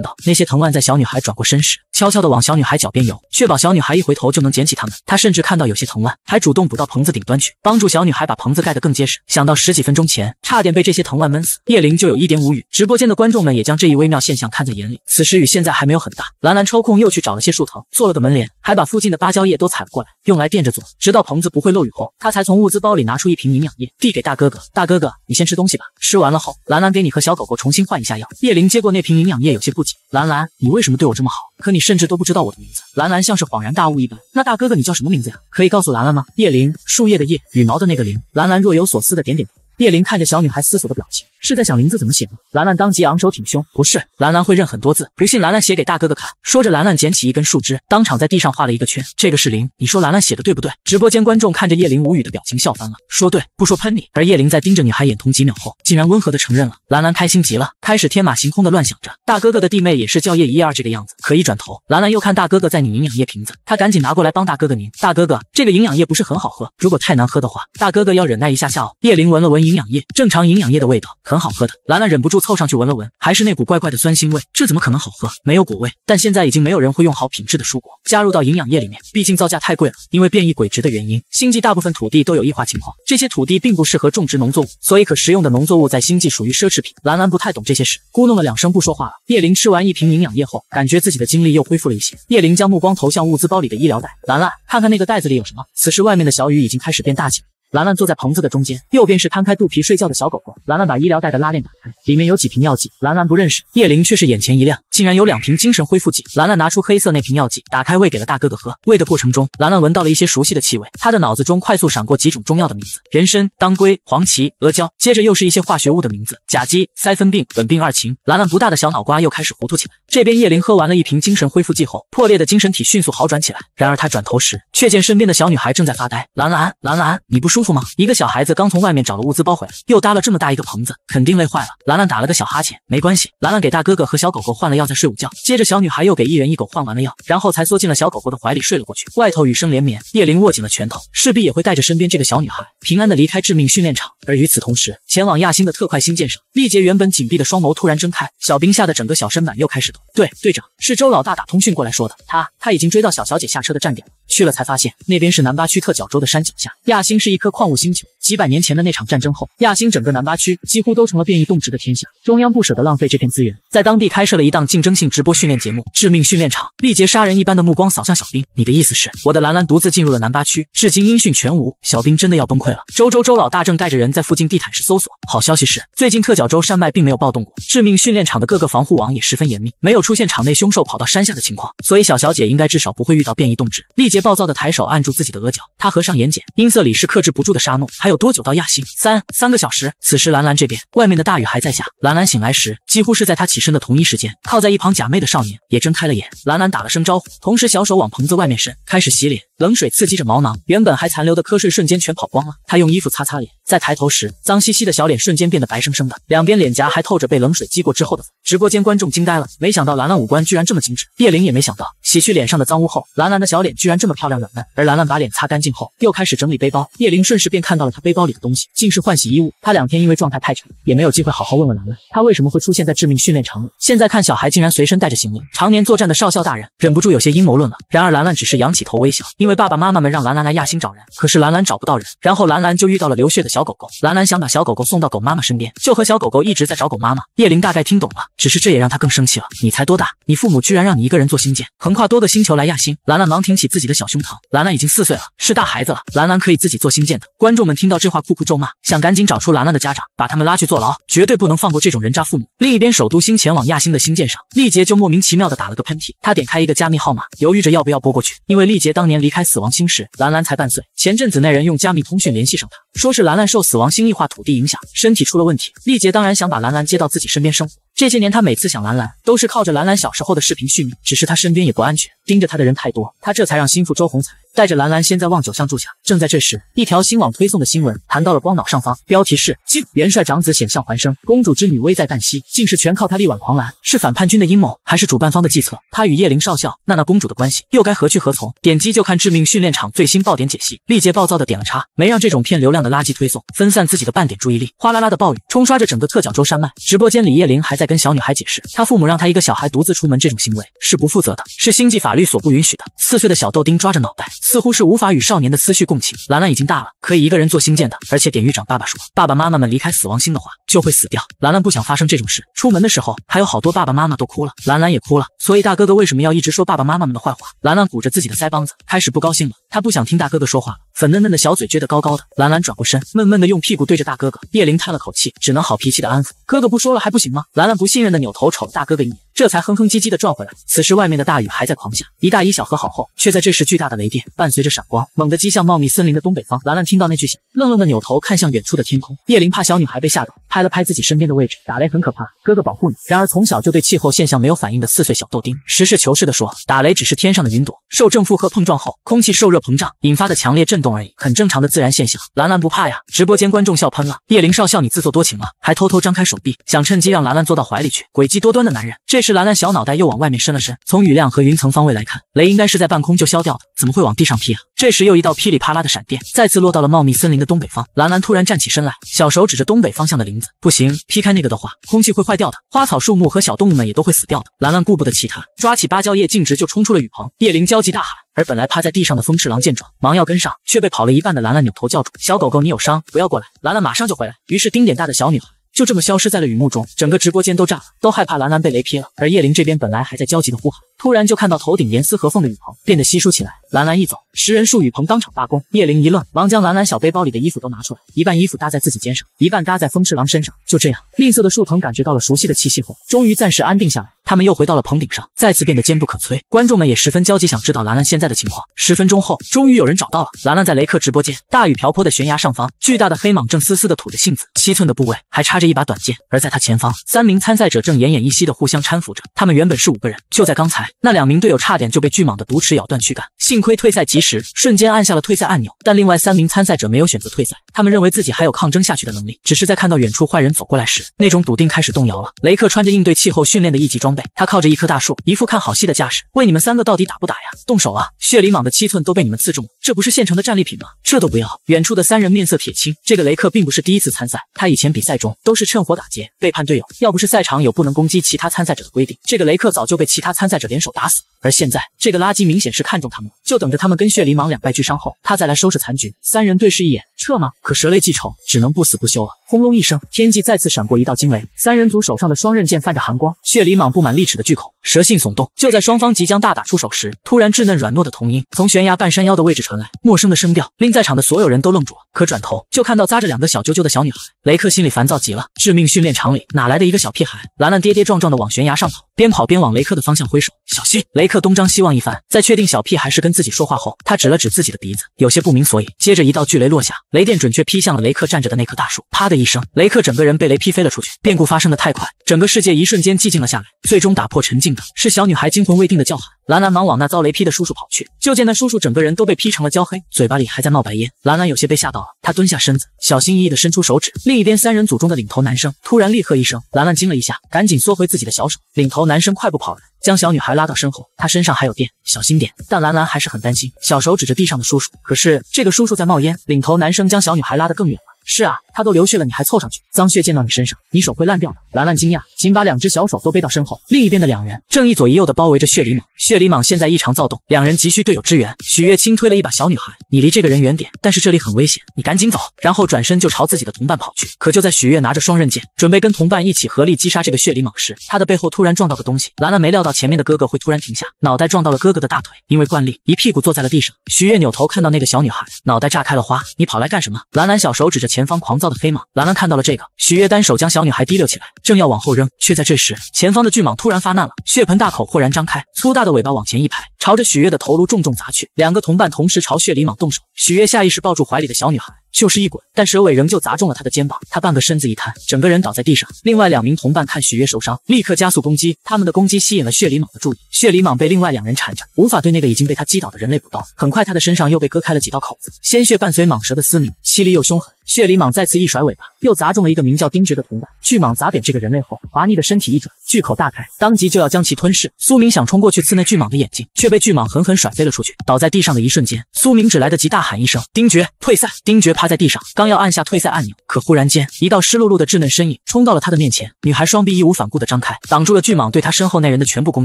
到那些藤蔓在小女孩转过身时悄悄的往小女孩脚边游，确保小女孩一回头就能捡起。他们，他甚至看到有些藤蔓，还主动补到棚子顶端去，帮助小女孩把棚子盖得更结实。想到十几分钟前差点被这些藤蔓闷死，叶灵就有一点无语。直播间的观众们也将这一微妙现象看在眼里。此时雨现在还没有很大，兰兰抽空又去找了些树藤，做了个门帘，还把附近的芭蕉叶都采了过来，用来垫着做。直到棚子不会漏雨后，她才从物资包里拿出一瓶营养液，递给大哥哥。大哥哥，你先吃东西吧。吃完了后，兰兰给你和小狗狗重新换一下药。叶灵接过那瓶营养液，有些不解，兰兰，你为什么对我这么好？可你甚至都不知道我的名字。兰兰像是恍然大悟一般，那大哥。哥哥，你叫什么名字呀？可以告诉兰兰吗？叶灵，树叶的叶，羽毛的那个灵。兰兰若有所思的点点头。叶灵看着小女孩思索的表情。是在想林子怎么写吗？兰兰当即昂首挺胸，不是，兰兰会认很多字，不信兰兰写给大哥哥看。说着，兰兰捡起一根树枝，当场在地上画了一个圈。这个是林，你说兰兰写的对不对？直播间观众看着叶林无语的表情笑翻了，说对，不说喷你。而叶林在盯着女孩眼瞳几秒后，竟然温和的承认了。兰兰开心极了，开始天马行空的乱想着，大哥哥的弟妹也是叫叶一叶二这个样子。可一转头，兰兰又看大哥哥在拧营养液瓶子，她赶紧拿过来帮大哥哥拧。大哥哥，这个营养液不是很好喝，如果太难喝的话，大哥哥要忍耐一下下哦。叶林闻了闻营养液，正常营养液的味道。很好喝的，兰兰忍不住凑上去闻了闻，还是那股怪怪的酸腥味，这怎么可能好喝？没有果味，但现在已经没有人会用好品质的蔬果加入到营养液里面，毕竟造价太贵了。因为变异鬼植的原因，星际大部分土地都有异化情况，这些土地并不适合种植农作物，所以可食用的农作物在星际属于奢侈品。兰兰不太懂这些事，咕哝了两声不说话了。叶灵吃完一瓶营养液后，感觉自己的精力又恢复了一些。叶灵将目光投向物资包里的医疗袋，兰兰，看看那个袋子里有什么。此时外面的小雨已经开始变大起来。兰兰坐在棚子的中间，右边是摊开肚皮睡觉的小狗狗。兰兰把医疗袋的拉链打开，里面有几瓶药剂。兰兰不认识，叶灵却是眼前一亮，竟然有两瓶精神恢复剂。兰兰拿出黑色那瓶药剂，打开喂给了大哥哥喝。喂的过程中，兰兰闻到了一些熟悉的气味，她的脑子中快速闪过几种中药的名字：人参、当归、黄芪、阿胶。接着又是一些化学物的名字：甲基噻吩病、苯并二嗪。兰兰不大的小脑瓜又开始糊涂起来。这边叶灵喝完了一瓶精神恢复剂后，破裂的精神体迅速好转起来。然而她转头时，却见身边的小女孩正在发呆。兰兰，兰兰，你不舒服？吗？一个小孩子刚从外面找了物资包回来，又搭了这么大一个棚子，肯定累坏了。兰兰打了个小哈欠，没关系。兰兰给大哥哥和小狗狗换了药，再睡午觉。接着，小女孩又给一人一狗换完了药，然后才缩进了小狗狗的怀里睡了过去。外头雨声连绵，叶灵握紧了拳头，势必也会带着身边这个小女孩平安的离开致命训练场。而与此同时，前往亚星的特快星舰上，丽杰原本紧闭的双眸突然睁开，小兵吓得整个小身板又开始抖。对，队长，是周老大打通讯过来说的，他他已经追到小小姐下车的站点了。去了才发现，那边是南八区特角洲的山脚下。亚星是一颗矿物星球，几百年前的那场战争后，亚星整个南八区几乎都成了变异动植的天下。中央不舍得浪费这片资源，在当地开设了一档竞争性直播训练节目——致命训练场。力竭杀人一般的目光扫向小兵，你的意思是，我的兰兰独自进入了南八区，至今音讯全无？小兵真的要崩溃了。周周周老大正带着人在附近地毯式搜索。好消息是，最近特角洲山脉并没有暴动过，致命训练场的各个防护网也十分严密，没有出现场内凶兽跑到山下的情况，所以小小姐应该至少不会遇到变异动植。力杰。暴躁的抬手按住自己的额角，他合上眼睑，音色里是克制不住的杀怒。还有多久到亚星？三三个小时。此时兰兰这边，外面的大雨还在下。兰兰醒来时，几乎是在她起身的同一时间，靠在一旁假寐的少年也睁开了眼。兰兰打了声招呼，同时小手往棚子外面伸，开始洗脸。冷水刺激着毛囊，原本还残留的瞌睡瞬间全跑光了。她用衣服擦擦脸，再抬头时，脏兮兮的小脸瞬间变得白生生的，两边脸颊还透着被冷水激过之后的粉。直播间观众惊呆了，没想到兰兰五官居然这么精致。叶灵也没想到，洗去脸上的脏污后，兰兰的小脸居然这。这么漂亮软嫩，而兰兰把脸擦干净后，又开始整理背包。叶灵顺势便看到了她背包里的东西，竟是换洗衣物。她两天因为状态太差，也没有机会好好问问兰兰，她为什么会出现在致命训练场里。现在看小孩竟然随身带着行李，常年作战的少校大人忍不住有些阴谋论了。然而兰兰只是仰起头微笑，因为爸爸妈妈们让兰兰来亚星找人，可是兰兰找不到人，然后兰兰就遇到了流血的小狗狗。兰兰想把小狗狗送到狗妈妈身边，就和小狗狗一直在找狗妈妈。叶灵大概听懂了，只是这也让他更生气了。你才多大，你父母居然让你一个人做星舰，横跨多个星球来亚星。兰兰忙挺起自己的。小胸膛，兰兰已经四岁了，是大孩子了。兰兰可以自己做星舰的。观众们听到这话，酷酷咒骂，想赶紧找出兰兰的家长，把他们拉去坐牢，绝对不能放过这种人渣父母。另一边，首都星前往亚星的星舰上，丽杰就莫名其妙的打了个喷嚏。他点开一个加密号码，犹豫着要不要拨过去，因为丽杰当年离开死亡星时，兰兰才半岁。前阵子，那人用加密通讯联系上他。说是兰兰受死亡星异化土地影响，身体出了问题。丽杰当然想把兰兰接到自己身边生活。这些年，他每次想兰兰，都是靠着兰兰小时候的视频续命。只是他身边也不安全，盯着他的人太多，他这才让心腹周洪才。带着兰兰先在望九巷住下。正在这时，一条新网推送的新闻弹到了光脑上方，标题是：元帅长子险象环生，公主之女危在旦夕，竟是全靠他力挽狂澜。是反叛军的阴谋，还是主办方的计策？他与叶灵少校、娜娜公主的关系又该何去何从？点击就看致命训练场最新爆点解析。历劫暴躁的点了叉，没让这种骗流量的垃圾推送分散自己的半点注意力。哗啦啦的暴雨冲刷着整个特角洲山脉，直播间里叶灵还在跟小女孩解释，她父母让她一个小孩独自出门这种行为是不负责的，是星际法律所不允许的。四岁的小豆丁抓着脑袋。似乎是无法与少年的思绪共情。兰兰已经大了，可以一个人做星舰的。而且典狱长爸爸说，爸爸妈妈们离开死亡星的话就会死掉。兰兰不想发生这种事。出门的时候，还有好多爸爸妈妈都哭了，兰兰也哭了。所以大哥哥为什么要一直说爸爸妈妈们的坏话？兰兰鼓着自己的腮帮子，开始不高兴了。她不想听大哥哥说话了。粉嫩嫩的小嘴撅得高高的，兰兰转过身，闷闷的用屁股对着大哥哥。叶灵叹了口气，只能好脾气的安抚：“哥哥不说了还不行吗？”兰兰不信任的扭头瞅了大哥哥一眼。这才哼哼唧唧的转回来。此时外面的大雨还在狂下，一大一小和好后，却在这时巨大的雷电伴随着闪光，猛地击向茂密森林的东北方。兰兰听到那句，愣愣的扭头看向远处的天空。叶灵怕小女孩被吓到，拍了拍自己身边的位置，打雷很可怕，哥哥保护你。然而从小就对气候现象没有反应的四岁小豆丁，实事求是的说，打雷只是天上的云朵受正负荷碰撞后，空气受热膨胀引发的强烈震动而已，很正常的自然现象。兰兰不怕呀！直播间观众笑喷了。叶灵少笑你自作多情了，还偷偷张开手臂，想趁机让兰兰坐到怀里去。诡计多端的男人，这时。是兰兰小脑袋又往外面伸了伸，从雨量和云层方位来看，雷应该是在半空就消掉的，怎么会往地上劈啊？这时又一道噼里啪啦的闪电再次落到了茂密森林的东北方，兰兰突然站起身来，小手指着东北方向的林子，不行，劈开那个的话，空气会坏掉的，花草树木和小动物们也都会死掉的。兰兰顾不得其他，抓起芭蕉叶，径直就冲出了雨棚。叶灵焦急大喊，而本来趴在地上的风赤狼见状，忙要跟上，却被跑了一半的兰兰扭头叫住：“小狗狗，你有伤，不要过来，兰兰马上就回来。”于是丁点大的小女孩。就这么消失在了雨幕中，整个直播间都炸了，都害怕兰兰被雷劈了。而叶灵这边本来还在焦急的呼喊，突然就看到头顶严丝合缝的雨棚变得稀疏起来。兰兰一走，食人树雨棚当场罢工。叶灵一愣，忙将兰兰小背包里的衣服都拿出来，一半衣服搭在自己肩上，一半搭在风翅狼身上。就这样，吝啬的树棚感觉到了熟悉的气息后，终于暂时安定下来。他们又回到了棚顶上，再次变得坚不可摧。观众们也十分焦急，想知道兰兰现在的情况。十分钟后，终于有人找到了兰兰，在雷克直播间，大雨瓢泼的悬崖上方，巨大的黑蟒正嘶嘶的吐着信子，七寸的部位还插着一把短剑。而在他前方，三名参赛者正奄奄一息的互相搀扶着。他们原本是五个人，就在刚才，那两名队友差点就被巨蟒的毒齿咬断躯干，幸亏退赛及时，瞬间按下了退赛按钮。但另外三名参赛者没有选择退赛，他们认为自己还有抗争下去的能力，只是在看到远处坏人走过来时，那种笃定开始动摇了。雷克穿着应对气候训练的一级装。他靠着一棵大树，一副看好戏的架势。问你们三个到底打不打呀？动手啊！血灵蟒的七寸都被你们刺中，这不是现成的战利品吗？这都不要！远处的三人面色铁青。这个雷克并不是第一次参赛，他以前比赛中都是趁火打劫，背叛队友。要不是赛场有不能攻击其他参赛者的规定，这个雷克早就被其他参赛者联手打死。而现在，这个垃圾明显是看中他们了，就等着他们跟血离蟒两败俱伤后，他再来收拾残局。三人对视一眼，撤吗？可蛇类记仇，只能不死不休了。轰隆一声，天际再次闪过一道惊雷。三人组手上的双刃剑泛着寒光，血离蟒布满利齿的巨口，蛇性耸动。就在双方即将大打出手时，突然稚嫩软糯的童音从悬崖半山腰的位置传来，陌生的声调令在场的所有人都愣住了。可转头就看到扎着两个小揪揪的小女孩。雷克心里烦躁极了，致命训练场里哪来的一个小屁孩？兰兰跌跌撞撞地往悬崖上跑，边跑边往雷克的方向挥手：“小心！”雷克。东张西望一番，在确定小屁还是跟自己说话后，他指了指自己的鼻子，有些不明所以。接着一道巨雷落下，雷电准确劈向了雷克站着的那棵大树，啪的一声，雷克整个人被雷劈飞了出去。变故发生的太快，整个世界一瞬间寂静了下来。最终打破沉静的是小女孩惊魂未定的叫喊。兰兰忙往那遭雷劈的叔叔跑去，就见那叔叔整个人都被劈成了焦黑，嘴巴里还在冒白烟。兰兰有些被吓到了，她蹲下身子，小心翼翼的伸出手指。另一边三人组中的领头男生突然厉喝一声，兰兰惊了一下，赶紧缩回自己的小手。领头男生快步跑来，将小女孩拉到身后，她身上还有电，小心点。但兰兰还是很担心，小手指着地上的叔叔，可是这个叔叔在冒烟。领头男生将小女孩拉得更远了。是啊，他都流血了，你还凑上去，脏血溅到你身上，你手会烂掉的。兰兰惊讶，紧把两只小手都背到身后。另一边的两人正一左一右的包围着血狸蟒，血狸蟒现在异常躁动，两人急需队友支援。许月轻推了一把小女孩，你离这个人远点，但是这里很危险，你赶紧走。然后转身就朝自己的同伴跑去。可就在许月拿着双刃剑准备跟同伴一起合力击杀这个血狸蟒时，他的背后突然撞到个东西。兰兰没料到前面的哥哥会突然停下，脑袋撞到了哥哥的大腿，因为惯例，一屁股坐在了地上。许月扭头看到那个小女孩，脑袋炸开了花，你跑来干什么？兰兰小手指着前。前方狂躁的黑蟒，兰兰看到了这个，许月单手将小女孩提溜起来，正要往后扔，却在这时，前方的巨蟒突然发难了，血盆大口豁然张开，粗大的尾巴往前一拍，朝着许月的头颅重重砸去，两个同伴同时朝血里蟒动手，许月下意识抱住怀里的小女孩。就是一滚，但蛇尾仍旧砸中了他的肩膀，他半个身子一瘫，整个人倒在地上。另外两名同伴看许月受伤，立刻加速攻击。他们的攻击吸引了血里蟒的注意，血里蟒被另外两人缠着，无法对那个已经被他击倒的人类补刀。很快，他的身上又被割开了几道口子，鲜血伴随蟒蛇的嘶鸣，犀利又凶狠。血里蟒再次一甩尾巴，又砸中了一个名叫丁爵的同伴。巨蟒砸扁这个人类后，滑腻的身体一转，巨口大开，当即就要将其吞噬。苏明想冲过去刺那巨蟒的眼睛，却被巨蟒狠狠甩飞了出去。倒在地上的一瞬间，苏明只来得及大喊一声：“丁爵，退散！”丁爵怕。趴在地上，刚要按下退赛按钮，可忽然间，一道湿漉漉的稚嫩身影冲到了他的面前。女孩双臂义无反顾地张开，挡住了巨蟒对她身后那人的全部攻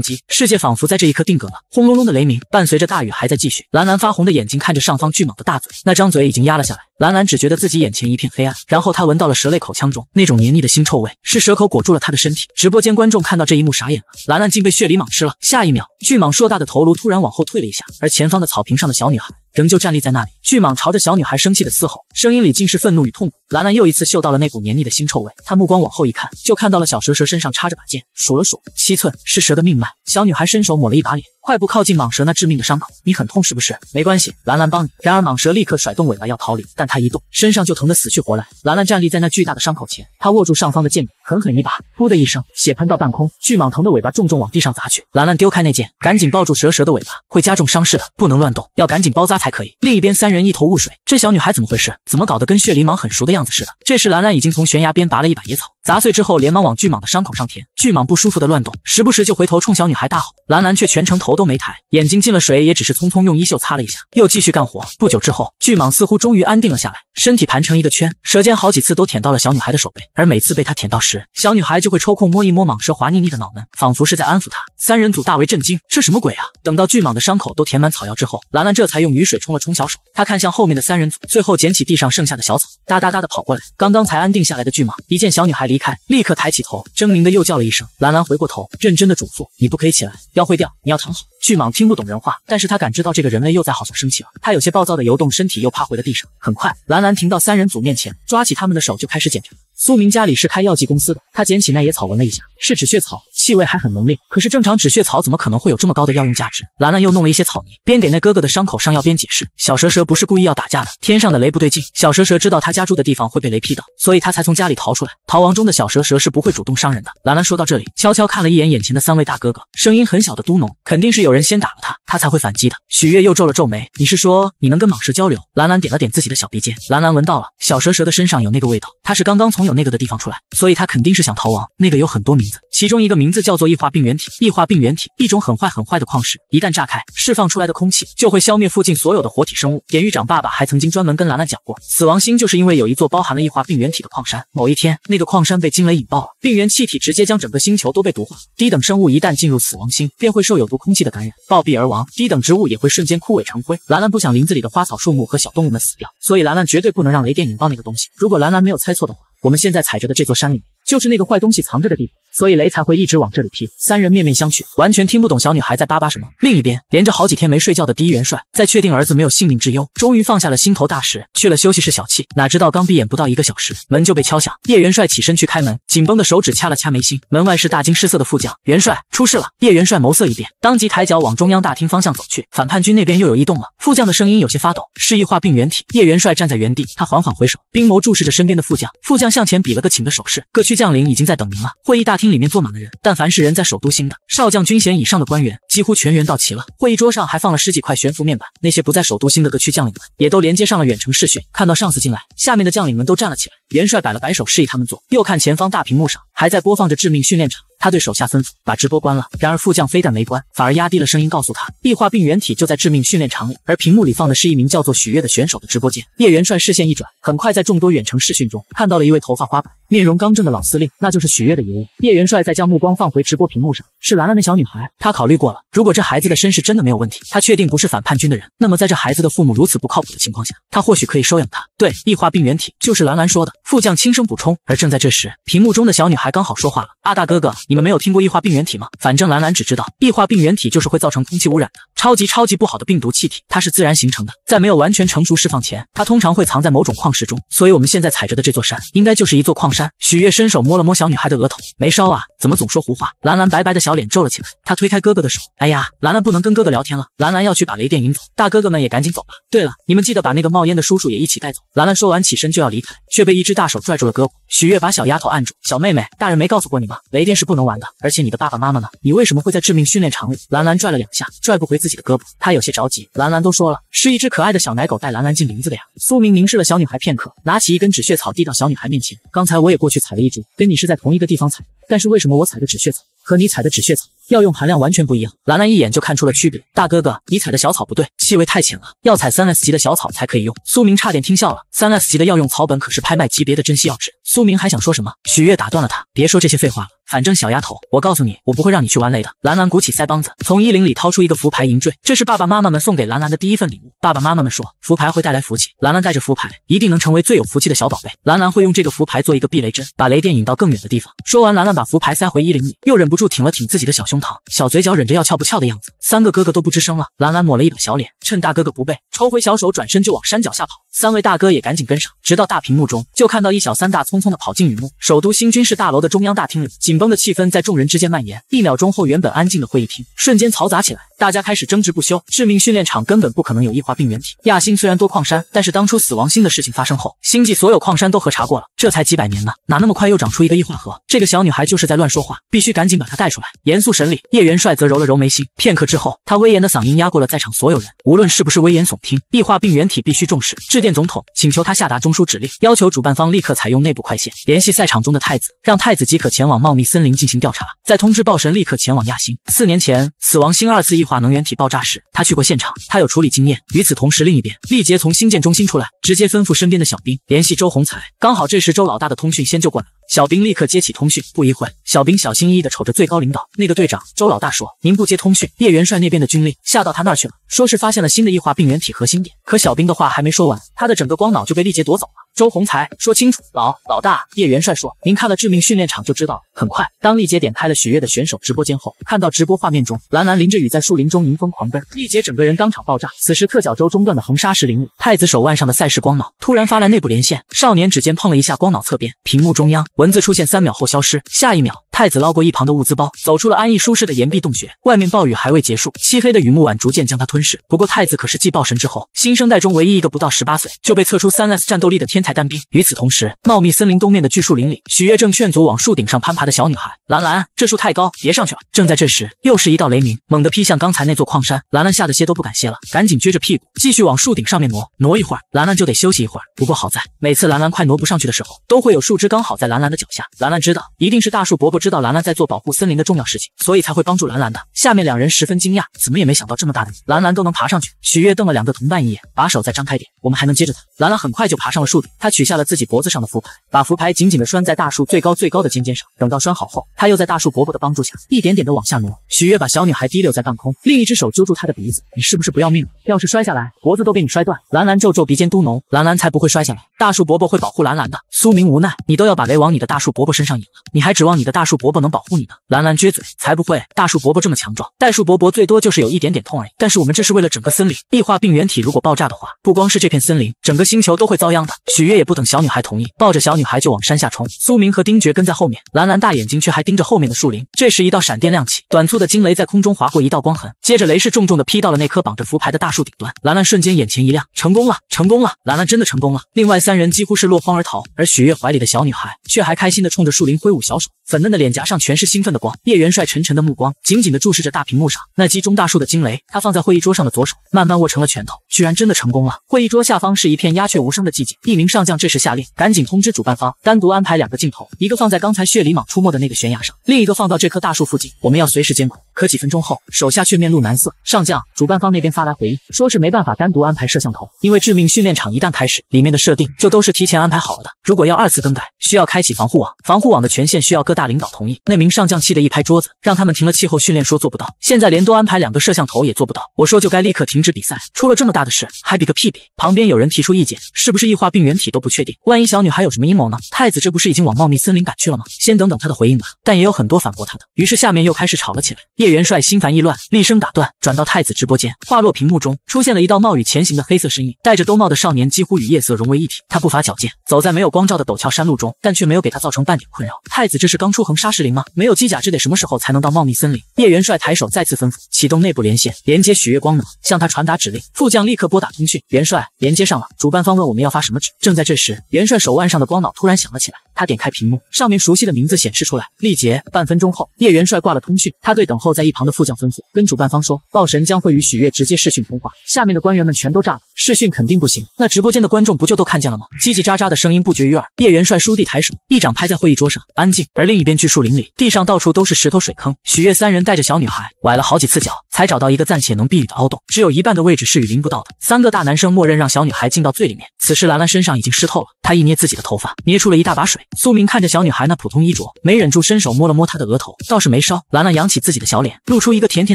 击。世界仿佛在这一刻定格了，轰隆隆的雷鸣伴随着大雨还在继续。兰兰发红的眼睛看着上方巨蟒的大嘴，那张嘴已经压了下来。兰兰只觉得自己眼前一片黑暗，然后她闻到了蛇类口腔中那种黏腻的腥臭味，是蛇口裹住了她的身体。直播间观众看到这一幕傻眼了，兰兰竟被血狸蟒吃了。下一秒，巨蟒硕大的头颅突然往后退了一下，而前方的草坪上的小女孩。仍旧站立在那里，巨蟒朝着小女孩生气的嘶吼，声音里尽是愤怒与痛苦。兰兰又一次嗅到了那股黏腻的腥臭味，她目光往后一看，就看到了小蛇蛇身上插着把剑，数了数七寸是蛇的命脉。小女孩伸手抹了一把脸。快步靠近蟒蛇那致命的伤口，你很痛是不是？没关系，兰兰帮你。然而蟒蛇立刻甩动尾巴要逃离，但它一动，身上就疼得死去活来。兰兰站立在那巨大的伤口前，她握住上方的剑柄，狠狠一拔，噗的一声，血喷到半空。巨蟒疼的尾巴重重往地上砸去。兰兰丢开那剑，赶紧抱住蛇蛇的尾巴，会加重伤势的，不能乱动，要赶紧包扎才可以。另一边三人一头雾水，这小女孩怎么回事？怎么搞得跟血灵蟒很熟的样子似的？这时兰兰已经从悬崖边拔了一把野草，砸碎之后连忙往巨蟒的伤口上填。巨蟒不舒服的乱动，时不时就回头冲小女孩大吼，兰兰却全程头。头都没抬，眼睛进了水，也只是匆匆用衣袖擦了一下，又继续干活。不久之后，巨蟒似乎终于安定了下来，身体盘成一个圈，舌尖好几次都舔到了小女孩的手背，而每次被它舔到时，小女孩就会抽空摸一摸蟒蛇滑腻腻的脑门，仿佛是在安抚它。三人组大为震惊，这什么鬼啊！等到巨蟒的伤口都填满草药之后，兰兰这才用雨水冲了冲小手，她看向后面的三人组，最后捡起地上剩下的小草，哒哒哒的跑过来。刚刚才安定下来的巨蟒，一见小女孩离开，立刻抬起头，狰狞的又叫了一声。兰兰回过头，认真的嘱咐：“你不可以起来，腰会掉，你要躺好。”巨蟒听不懂人话，但是他感知到这个人类又在好像生气了，他有些暴躁的游动，身体又趴回了地上。很快，兰兰停到三人组面前，抓起他们的手就开始检查。苏明家里是开药剂公司的，他捡起那野草闻了一下，是止血草，气味还很浓烈。可是正常止血草怎么可能会有这么高的药用价值？兰兰又弄了一些草泥，边给那哥哥的伤口上药边解释：“小蛇蛇不是故意要打架的，天上的雷不对劲，小蛇蛇知道他家住的地方会被雷劈到，所以他才从家里逃出来。逃亡中的小蛇蛇是不会主动伤人的。”兰兰说到这里，悄悄看了一眼眼前的三位大哥哥，声音很小的嘟哝：肯定是有人先打了他。”他才会反击的。许月又皱了皱眉，你是说你能跟蟒蛇交流？兰兰点了点自己的小鼻尖，兰兰闻到了小蛇蛇的身上有那个味道，它是刚刚从有那个的地方出来，所以它肯定是想逃亡。那个有很多名字，其中一个名字叫做异化病原体。异化病原体一种很坏很坏的矿石，一旦炸开，释放出来的空气就会消灭附近所有的活体生物。典狱长爸爸还曾经专门跟兰兰讲过，死亡星就是因为有一座包含了异化病原体的矿山，某一天那个矿山被惊雷引爆了，病原气体直接将整个星球都被毒化，低等生物一旦进入死亡星，便会受有毒空气的感染，暴毙而亡。低等植物也会瞬间枯萎成灰。兰兰不想林子里的花草树木和小动物们死掉，所以兰兰绝对不能让雷电引爆那个东西。如果兰兰没有猜错的话，我们现在踩着的这座山里。就是那个坏东西藏着的地方，所以雷才会一直往这里劈。三人面面相觑，完全听不懂小女孩在叭叭什么。另一边，连着好几天没睡觉的第一元帅，在确定儿子没有性命之忧，终于放下了心头大石，去了休息室小憩。哪知道刚闭眼不到一个小时，门就被敲响。叶元帅起身去开门，紧绷的手指掐了掐眉心。门外是大惊失色的副将。元帅出事了！叶元帅眸色一变，当即抬脚往中央大厅方向走去。反叛军那边又有异动了。副将的声音有些发抖，示意化病原体。叶元帅站在原地，他缓缓回首，兵眸注视着身边的副将。副将向前比了个请的手势。各区将。将领已经在等您了。会议大厅里面坐满了人，但凡是人在首都星的少将军衔以上的官员，几乎全员到齐了。会议桌上还放了十几块悬浮面板，那些不在首都星的各区将领们也都连接上了远程视讯。看到上司进来，下面的将领们都站了起来。元帅摆了摆手，示意他们做，又看前方大屏幕上还在播放着致命训练场。他对手下吩咐，把直播关了。然而副将非但没关，反而压低了声音告诉他，异化病原体就在致命训练场里，而屏幕里放的是一名叫做许月的选手的直播间。叶元帅视线一转，很快在众多远程视讯中看到了一位头发花白、面容刚正的老司令，那就是许月的爷爷。叶元帅再将目光放回直播屏幕，上是兰兰的小女孩。他考虑过了，如果这孩子的身世真的没有问题，他确定不是反叛军的人，那么在这孩子的父母如此不靠谱的情况下，他或许可以收养他。对，异化病原体就是兰兰说的。副将轻声补充，而正在这时，屏幕中的小女孩刚好说话了：“阿大哥哥，你们没有听过异化病原体吗？反正兰兰只知道，异化病原体就是会造成空气污染的超级超级不好的病毒气体，它是自然形成的，在没有完全成熟释放前，它通常会藏在某种矿石中。所以我们现在踩着的这座山，应该就是一座矿山。”许月伸手摸了摸小女孩的额头，没烧啊？怎么总说胡话？兰兰白白的小脸皱了起来，她推开哥哥的手，哎呀，兰兰不能跟哥哥聊天了，兰兰要去把雷电引走，大哥哥们也赶紧走吧。对了，你们记得把那个冒烟的叔叔也一起带走。”兰兰说完起身就要离开，却被一只。只大手拽住了胳膊，许月把小丫头按住。小妹妹，大人没告诉过你吗？雷电是不能玩的，而且你的爸爸妈妈呢？你为什么会在致命训练场里？兰兰拽了两下，拽不回自己的胳膊，她有些着急。兰兰都说了，是一只可爱的小奶狗带兰兰进林子的呀。苏明凝视了小女孩片刻，拿起一根止血草递到小女孩面前。刚才我也过去采了一株，跟你是在同一个地方采。但是为什么我采的止血草和你采的止血草？药用含量完全不一样，兰兰一眼就看出了区别。大哥哥，你采的小草不对，气味太浅了，要采三 S 级的小草才可以用。苏明差点听笑了，三 S 级的药用草本可是拍卖级别的珍稀药质。苏明还想说什么，许月打断了他，别说这些废话了。反正小丫头，我告诉你，我不会让你去玩雷的。兰兰鼓起腮帮子，从衣领里掏出一个福牌银坠，这是爸爸妈妈们送给兰兰的第一份礼物。爸爸妈妈们说，福牌会带来福气，兰兰带着福牌，一定能成为最有福气的小宝贝。兰兰会用这个福牌做一个避雷针，把雷电引到更远的地方。说完，兰兰把福牌塞回衣领里，又忍不住挺了挺自己的小胸膛，小嘴角忍着要翘不翘的样子。三个哥哥都不吱声了。兰兰抹了一把小脸，趁大哥哥不备，抽回小手，转身就往山脚下跑。三位大哥也赶紧跟上，直到大屏幕中就看到一小三大匆匆的跑进雨幕首都新军事大楼的中央大厅里，紧绷的气氛在众人之间蔓延。一秒钟后，原本安静的会议厅瞬间嘈杂起来。大家开始争执不休，致命训练场根本不可能有异化病原体。亚星虽然多矿山，但是当初死亡星的事情发生后，星际所有矿山都核查过了，这才几百年呢，哪那么快又长出一个异化核？这个小女孩就是在乱说话，必须赶紧把她带出来，严肃审理。叶元帅则揉了揉眉心，片刻之后，他威严的嗓音压过了在场所有人，无论是不是危言耸听，异化病原体必须重视。致电总统，请求他下达中枢指令，要求主办方立刻采用内部快线联系赛场中的太子，让太子即可前往茂密森林进行调查，再通知暴神立刻前往亚星。四年前，死亡星二次异化。化能源体爆炸时，他去过现场，他有处理经验。与此同时，另一边，力杰从新建中心出来，直接吩咐身边的小兵联系周洪才。刚好这时，周老大的通讯先就过来，了。小兵立刻接起通讯。不一会小兵小心翼翼的瞅着最高领导那个队长周老大说：“您不接通讯，叶元帅那边的军令下到他那儿去了，说是发现了新的异化病原体核心点。”可小兵的话还没说完，他的整个光脑就被力杰夺走了。周洪才说清楚，老老大叶元帅说，您看了致命训练场就知道了。很快，当丽姐点开了许悦的选手直播间后，看到直播画面中，兰兰淋着雨在树林中迎风狂奔，丽姐整个人当场爆炸。此时，特角洲中段的横沙石林里，太子手腕上的赛事光脑突然发来内部连线，少年指尖碰了一下光脑侧边屏幕中央，文字出现三秒后消失，下一秒。太子捞过一旁的物资包，走出了安逸舒适的岩壁洞穴。外面暴雨还未结束，漆黑的雨幕晚逐渐将他吞噬。不过太子可是继暴神之后新生代中唯一一个不到十八岁就被测出三 S 战斗力的天才单兵。与此同时，茂密森林东面的巨树林里，许月正劝阻往树顶上攀爬的小女孩兰兰：“这树太高，别上去了。”正在这时，又是一道雷鸣猛地劈向刚才那座矿山。兰兰吓得歇都不敢歇了，赶紧撅着屁股继续往树顶上面挪。挪一会儿，兰兰就得休息一会儿。不过好在每次兰兰快挪不上去的时候，都会有树枝刚好在兰兰的脚下。兰兰知道一定是大树伯伯知。道。到兰兰在做保护森林的重要事情，所以才会帮助兰兰的。下面两人十分惊讶，怎么也没想到这么大的树，兰兰都能爬上去。许月瞪了两个同伴一眼，把手再张开点，我们还能接着走。兰兰很快就爬上了树顶，她取下了自己脖子上的符牌，把符牌紧紧的拴在大树最高最高的尖尖上。等到拴好后，她又在大树伯伯的帮助下，一点点的往下挪。许月把小女孩提溜在半空，另一只手揪住她的鼻子：“你是不是不要命了？要是摔下来，脖子都被你摔断。”兰兰皱皱鼻尖嘟哝：“兰兰才不会摔下来，大树伯伯会保护兰兰的。”苏明无奈：“你都要把雷往你的大树伯伯身上引了，你还指望你的大树？”树伯伯能保护你呢，兰兰撅嘴，才不会。大树伯伯这么强壮，袋树伯伯最多就是有一点点痛而已。但是我们这是为了整个森林，异化病原体如果爆炸的话，不光是这片森林，整个星球都会遭殃的。许月也不等小女孩同意，抱着小女孩就往山下冲。苏明和丁觉跟在后面，兰兰大眼睛却还盯着后面的树林。这时一道闪电亮起，短促的惊雷在空中划过一道光痕，接着雷势重重的劈到了那棵绑着符牌的大树顶端。兰兰瞬间眼前一亮，成功了，成功了，兰兰真的成功了。另外三人几乎是落荒而逃，而许月怀里的小女孩却还开心的冲着树林挥舞小手，粉嫩的脸。脸颊上全是兴奋的光，叶元帅沉沉的目光紧紧地注视着大屏幕上那击中大树的惊雷。他放在会议桌上的左手慢慢握成了拳头，居然真的成功了。会议桌下方是一片鸦雀无声的寂静。一名上将这时下令，赶紧通知主办方，单独安排两个镜头，一个放在刚才血里蟒出没的那个悬崖上，另一个放到这棵大树附近，我们要随时监控。可几分钟后，手下却面露难色。上将，主办方那边发来回应，说是没办法单独安排摄像头，因为致命训练场一旦开始，里面的设定就都是提前安排好了的。如果要二次更改，需要开启防护网，防护网的权限需要各大领导同意。那名上将气得一拍桌子，让他们停了气候训练，说做不到。现在连多安排两个摄像头也做不到。我说就该立刻停止比赛，出了这么大的事，还比个屁比！旁边有人提出意见，是不是异化病原体都不确定，万一小女孩有什么阴谋呢？太子这不是已经往茂密森林赶去了吗？先等等他的回应吧。但也有很多反驳他的，于是下面又开始吵了起来。叶元帅心烦意乱，厉声打断，转到太子直播间。话落，屏幕中出现了一道冒雨前行的黑色身影，戴着兜帽的少年几乎与夜色融为一体。他步伐矫健，走在没有光照的陡峭山路中，但却没有给他造成半点困扰。太子，这是刚出横沙石林吗？没有机甲，这得什么时候才能到茂密森林？叶元帅抬手再次吩咐，启动内部连线，连接许月光能，向他传达指令。副将立刻拨打通讯，元帅连接上了。主办方问我们要发什么纸？正在这时，元帅手腕上的光脑突然响了起来。他点开屏幕，上面熟悉的名字显示出来。历劫，半分钟后，叶元帅挂了通讯，他对等候在一旁的副将吩咐：“跟主办方说，暴神将会与许月直接视讯通话。”下面的官员们全都炸了，视讯肯定不行，那直播间的观众不就都看见了吗？叽叽喳喳的声音不绝于耳。叶元帅倏地抬手，一掌拍在会议桌上，安静。而另一边，巨树林里，地上到处都是石头水坑，许月三人带着小女孩，崴了好几次脚。才找到一个暂且能避雨的凹洞，只有一半的位置是雨淋不到的。三个大男生默认让小女孩进到最里面。此时兰兰身上已经湿透了，她一捏自己的头发，捏出了一大把水。苏明看着小女孩那普通衣着，没忍住伸手摸了摸她的额头，倒是没烧。兰兰扬起自己的小脸，露出一个甜甜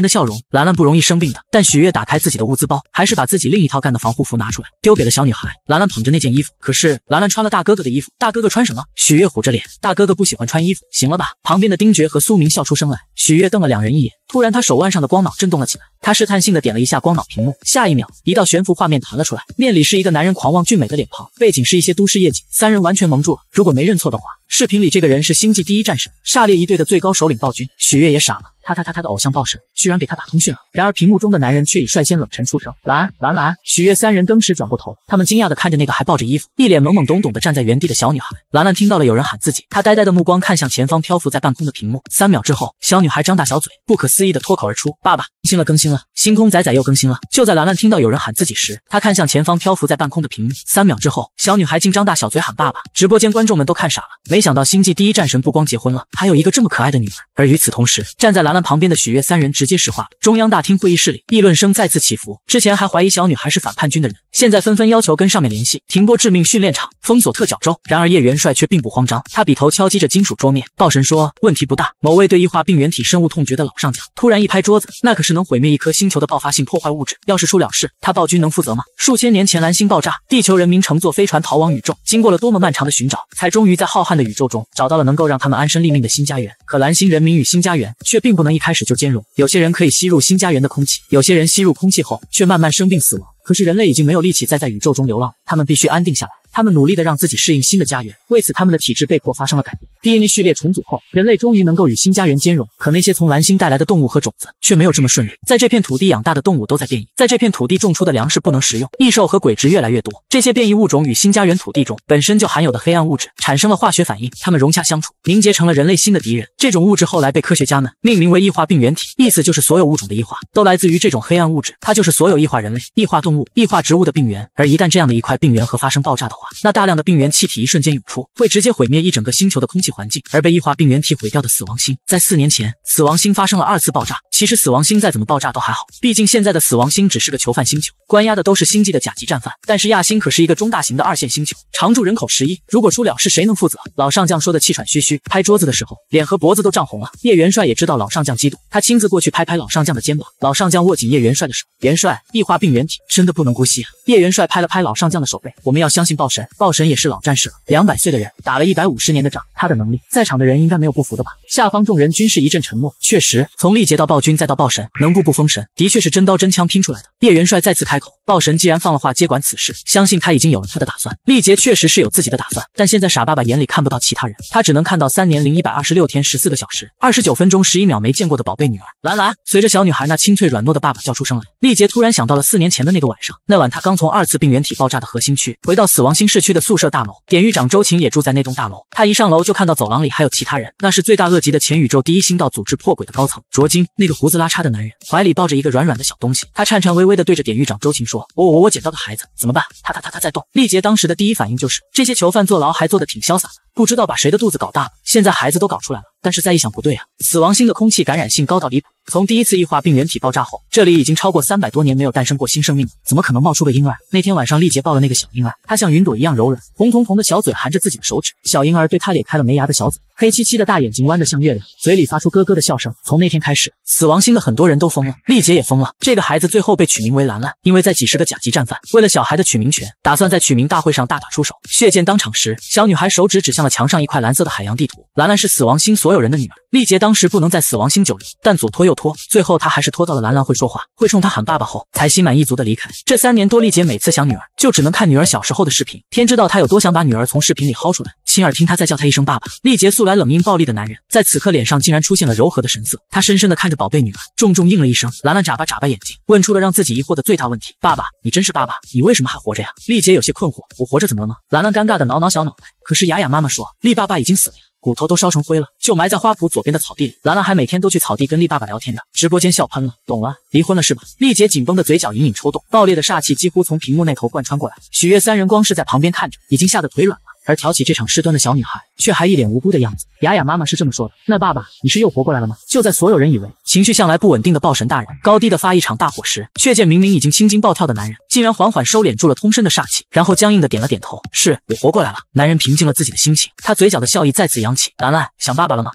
的笑容。兰兰不容易生病的，但许月打开自己的物资包，还是把自己另一套干的防护服拿出来，丢给了小女孩。兰兰捧着那件衣服，可是兰兰穿了大哥哥的衣服，大哥哥穿什么？许月虎着脸，大哥哥不喜欢穿衣服，行了吧？旁边的丁觉和苏明笑出声来，许月瞪了两人一眼，突然他手腕上的光脑正。动了起来，他试探性的点了一下光脑屏幕，下一秒，一道悬浮画面弹了出来，面里是一个男人狂妄俊美的脸庞，背景是一些都市夜景，三人完全蒙住了。如果没认错的话，视频里这个人是星际第一战神煞烈一队的最高首领暴君许月也傻了。他他他他的偶像暴神，居然给他打通讯了，然而屏幕中的男人却已率先冷沉出声。兰兰兰许悦三人登时转过头，他们惊讶地看着那个还抱着衣服、一脸懵懵懂懂地站在原地的小女孩。兰兰听到了有人喊自己，她呆呆的目光看向前方漂浮在半空的屏幕。三秒之后，小女孩张大小嘴，不可思议地脱口而出：“爸爸，更新了，更新了，星空仔仔又更新了。”就在兰兰听到有人喊自己时，她看向前方漂浮在半空的屏幕。三秒之后，小女孩竟张大小嘴喊爸爸。直播间观众们都看傻了，没想到星际第一战神不光结婚了，还有一个这么可爱的女儿。而与此同时，站在兰兰。旁边的许悦三人直接石化。中央大厅会议室里，议论声再次起伏。之前还怀疑小女孩是反叛军的人，现在纷纷要求跟上面联系，停播致命训练场，封锁特角洲。然而叶元帅却并不慌张，他笔头敲击着金属桌面。暴神说问题不大。某位对异化病原体深恶痛绝的老上将突然一拍桌子：“那可是能毁灭一颗星球的爆发性破坏物质，要是出了事，他暴君能负责吗？”数千年前蓝星爆炸，地球人民乘坐飞船逃往宇宙，经过了多么漫长的寻找，才终于在浩瀚的宇宙中找到了能够让他们安身立命的新家园。可蓝星人民与新家园却并不能。一开始就兼容。有些人可以吸入新家园的空气，有些人吸入空气后却慢慢生病死亡。可是人类已经没有力气再在宇宙中流浪他们必须安定下来。他们努力的让自己适应新的家园，为此他们的体质被迫发生了改变。DNA 序列重组后，人类终于能够与新家园兼容。可那些从蓝星带来的动物和种子却没有这么顺利。在这片土地养大的动物都在变异，在这片土地种出的粮食不能食用。异兽和鬼植越来越多，这些变异物种与新家园土地中本身就含有的黑暗物质产生了化学反应，它们融洽相处，凝结成了人类新的敌人。这种物质后来被科学家们命名为异化病原体，意思就是所有物种的异化都来自于这种黑暗物质，它就是所有异化人类、异化动物、异化植物的病原。而一旦这样的一块病原核发生爆炸的。那大量的病原气体一瞬间涌出，会直接毁灭一整个星球的空气环境。而被异化病原体毁掉的死亡星，在四年前，死亡星发生了二次爆炸。其实死亡星再怎么爆炸都还好，毕竟现在的死亡星只是个囚犯星球，关押的都是星际的甲级战犯。但是亚星可是一个中大型的二线星球，常住人口十亿，如果出了事，谁能负责？老上将说的气喘吁吁，拍桌子的时候脸和脖子都涨红了。叶元帅也知道老上将激动，他亲自过去拍拍老上将的肩膀。老上将握紧叶元帅的手，元帅，异化病原体真的不能姑息啊！叶元帅拍了拍老上将的手背，我们要相信报。神暴神也是老战士了，两百岁的人打了一百五十年的仗，他的能力在场的人应该没有不服的吧？下方众人均是一阵沉默。确实，从力劫到暴君再到暴神，能步步封神，的确是真刀真枪拼出来的。叶元帅再次开口。暴神既然放了话接管此事，相信他已经有了他的打算。丽杰确实是有自己的打算，但现在傻爸爸眼里看不到其他人，他只能看到三年零一百二十六天十四个小时二十九分钟十一秒没见过的宝贝女儿兰兰。随着小女孩那清脆软糯的“爸爸”叫出声来，丽杰突然想到了四年前的那个晚上。那晚他刚从二次病原体爆炸的核心区回到死亡星市区的宿舍大楼，典狱长周晴也住在那栋大楼。他一上楼就看到走廊里还有其他人，那是罪大恶极的前宇宙第一星道组织破鬼的高层卓金，那个胡子拉碴的男人怀里抱着一个软软的小东西，他颤颤巍巍地对着典狱长周晴说。我我我我捡到个孩子，怎么办？他他他他在动。丽杰当时的第一反应就是，这些囚犯坐牢还坐得挺潇洒的。不知道把谁的肚子搞大了，现在孩子都搞出来了。但是再一想，不对啊！死亡星的空气感染性高到离谱，从第一次异化病原体爆炸后，这里已经超过三百多年没有诞生过新生命了，怎么可能冒出个婴儿？那天晚上，丽杰抱了那个小婴儿，他像云朵一样柔软，红彤彤的小嘴含着自己的手指。小婴儿对他咧开了没牙的小嘴，黑漆漆的大眼睛弯得像月亮，嘴里发出咯咯的笑声。从那天开始，死亡星的很多人都疯了，丽杰也疯了。这个孩子最后被取名为兰兰，因为在几十个甲级战犯为了小孩的取名权，打算在取名大会上大打出手，血溅当场时，小女孩手指指向了。墙上一块蓝色的海洋地图。兰兰是死亡星所有人的女儿。丽杰当时不能在死亡星久留，但左拖右拖，最后他还是拖到了兰兰会说话、会冲他喊爸爸后，才心满意足的离开。这三年多，丽杰每次想女儿，就只能看女儿小时候的视频。天知道他有多想把女儿从视频里薅出来，亲耳听她再叫他一声爸爸。丽杰素来冷硬暴力的男人，在此刻脸上竟然出现了柔和的神色。他深深的看着宝贝女儿，重重应了一声。兰兰眨巴眨巴眼睛，问出了让自己疑惑的最大问题：爸爸，你真是爸爸？你为什么还活着呀？丽杰有些困惑：我活着怎么了吗？兰兰尴尬的挠挠小脑袋，可是雅雅妈妈说，丽爸爸已经死了。骨头都烧成灰了，就埋在花圃左边的草地里。兰兰还每天都去草地跟丽爸爸聊天的，直播间笑喷了。懂了，离婚了是吧？丽姐紧绷的嘴角隐隐抽动，爆裂的煞气几乎从屏幕那头贯穿过来。许月三人光是在旁边看着，已经吓得腿软了。而挑起这场事端的小女孩，却还一脸无辜的样子。雅雅妈妈是这么说的：“那爸爸，你是又活过来了吗？”就在所有人以为情绪向来不稳定的暴神大人高低的发一场大火时，却见明明已经青筋暴跳的男人，竟然缓缓收敛住了通身的煞气，然后僵硬的点了点头：“是我活过来了。”男人平静了自己的心情，他嘴角的笑意再次扬起：“兰兰想爸爸了吗？”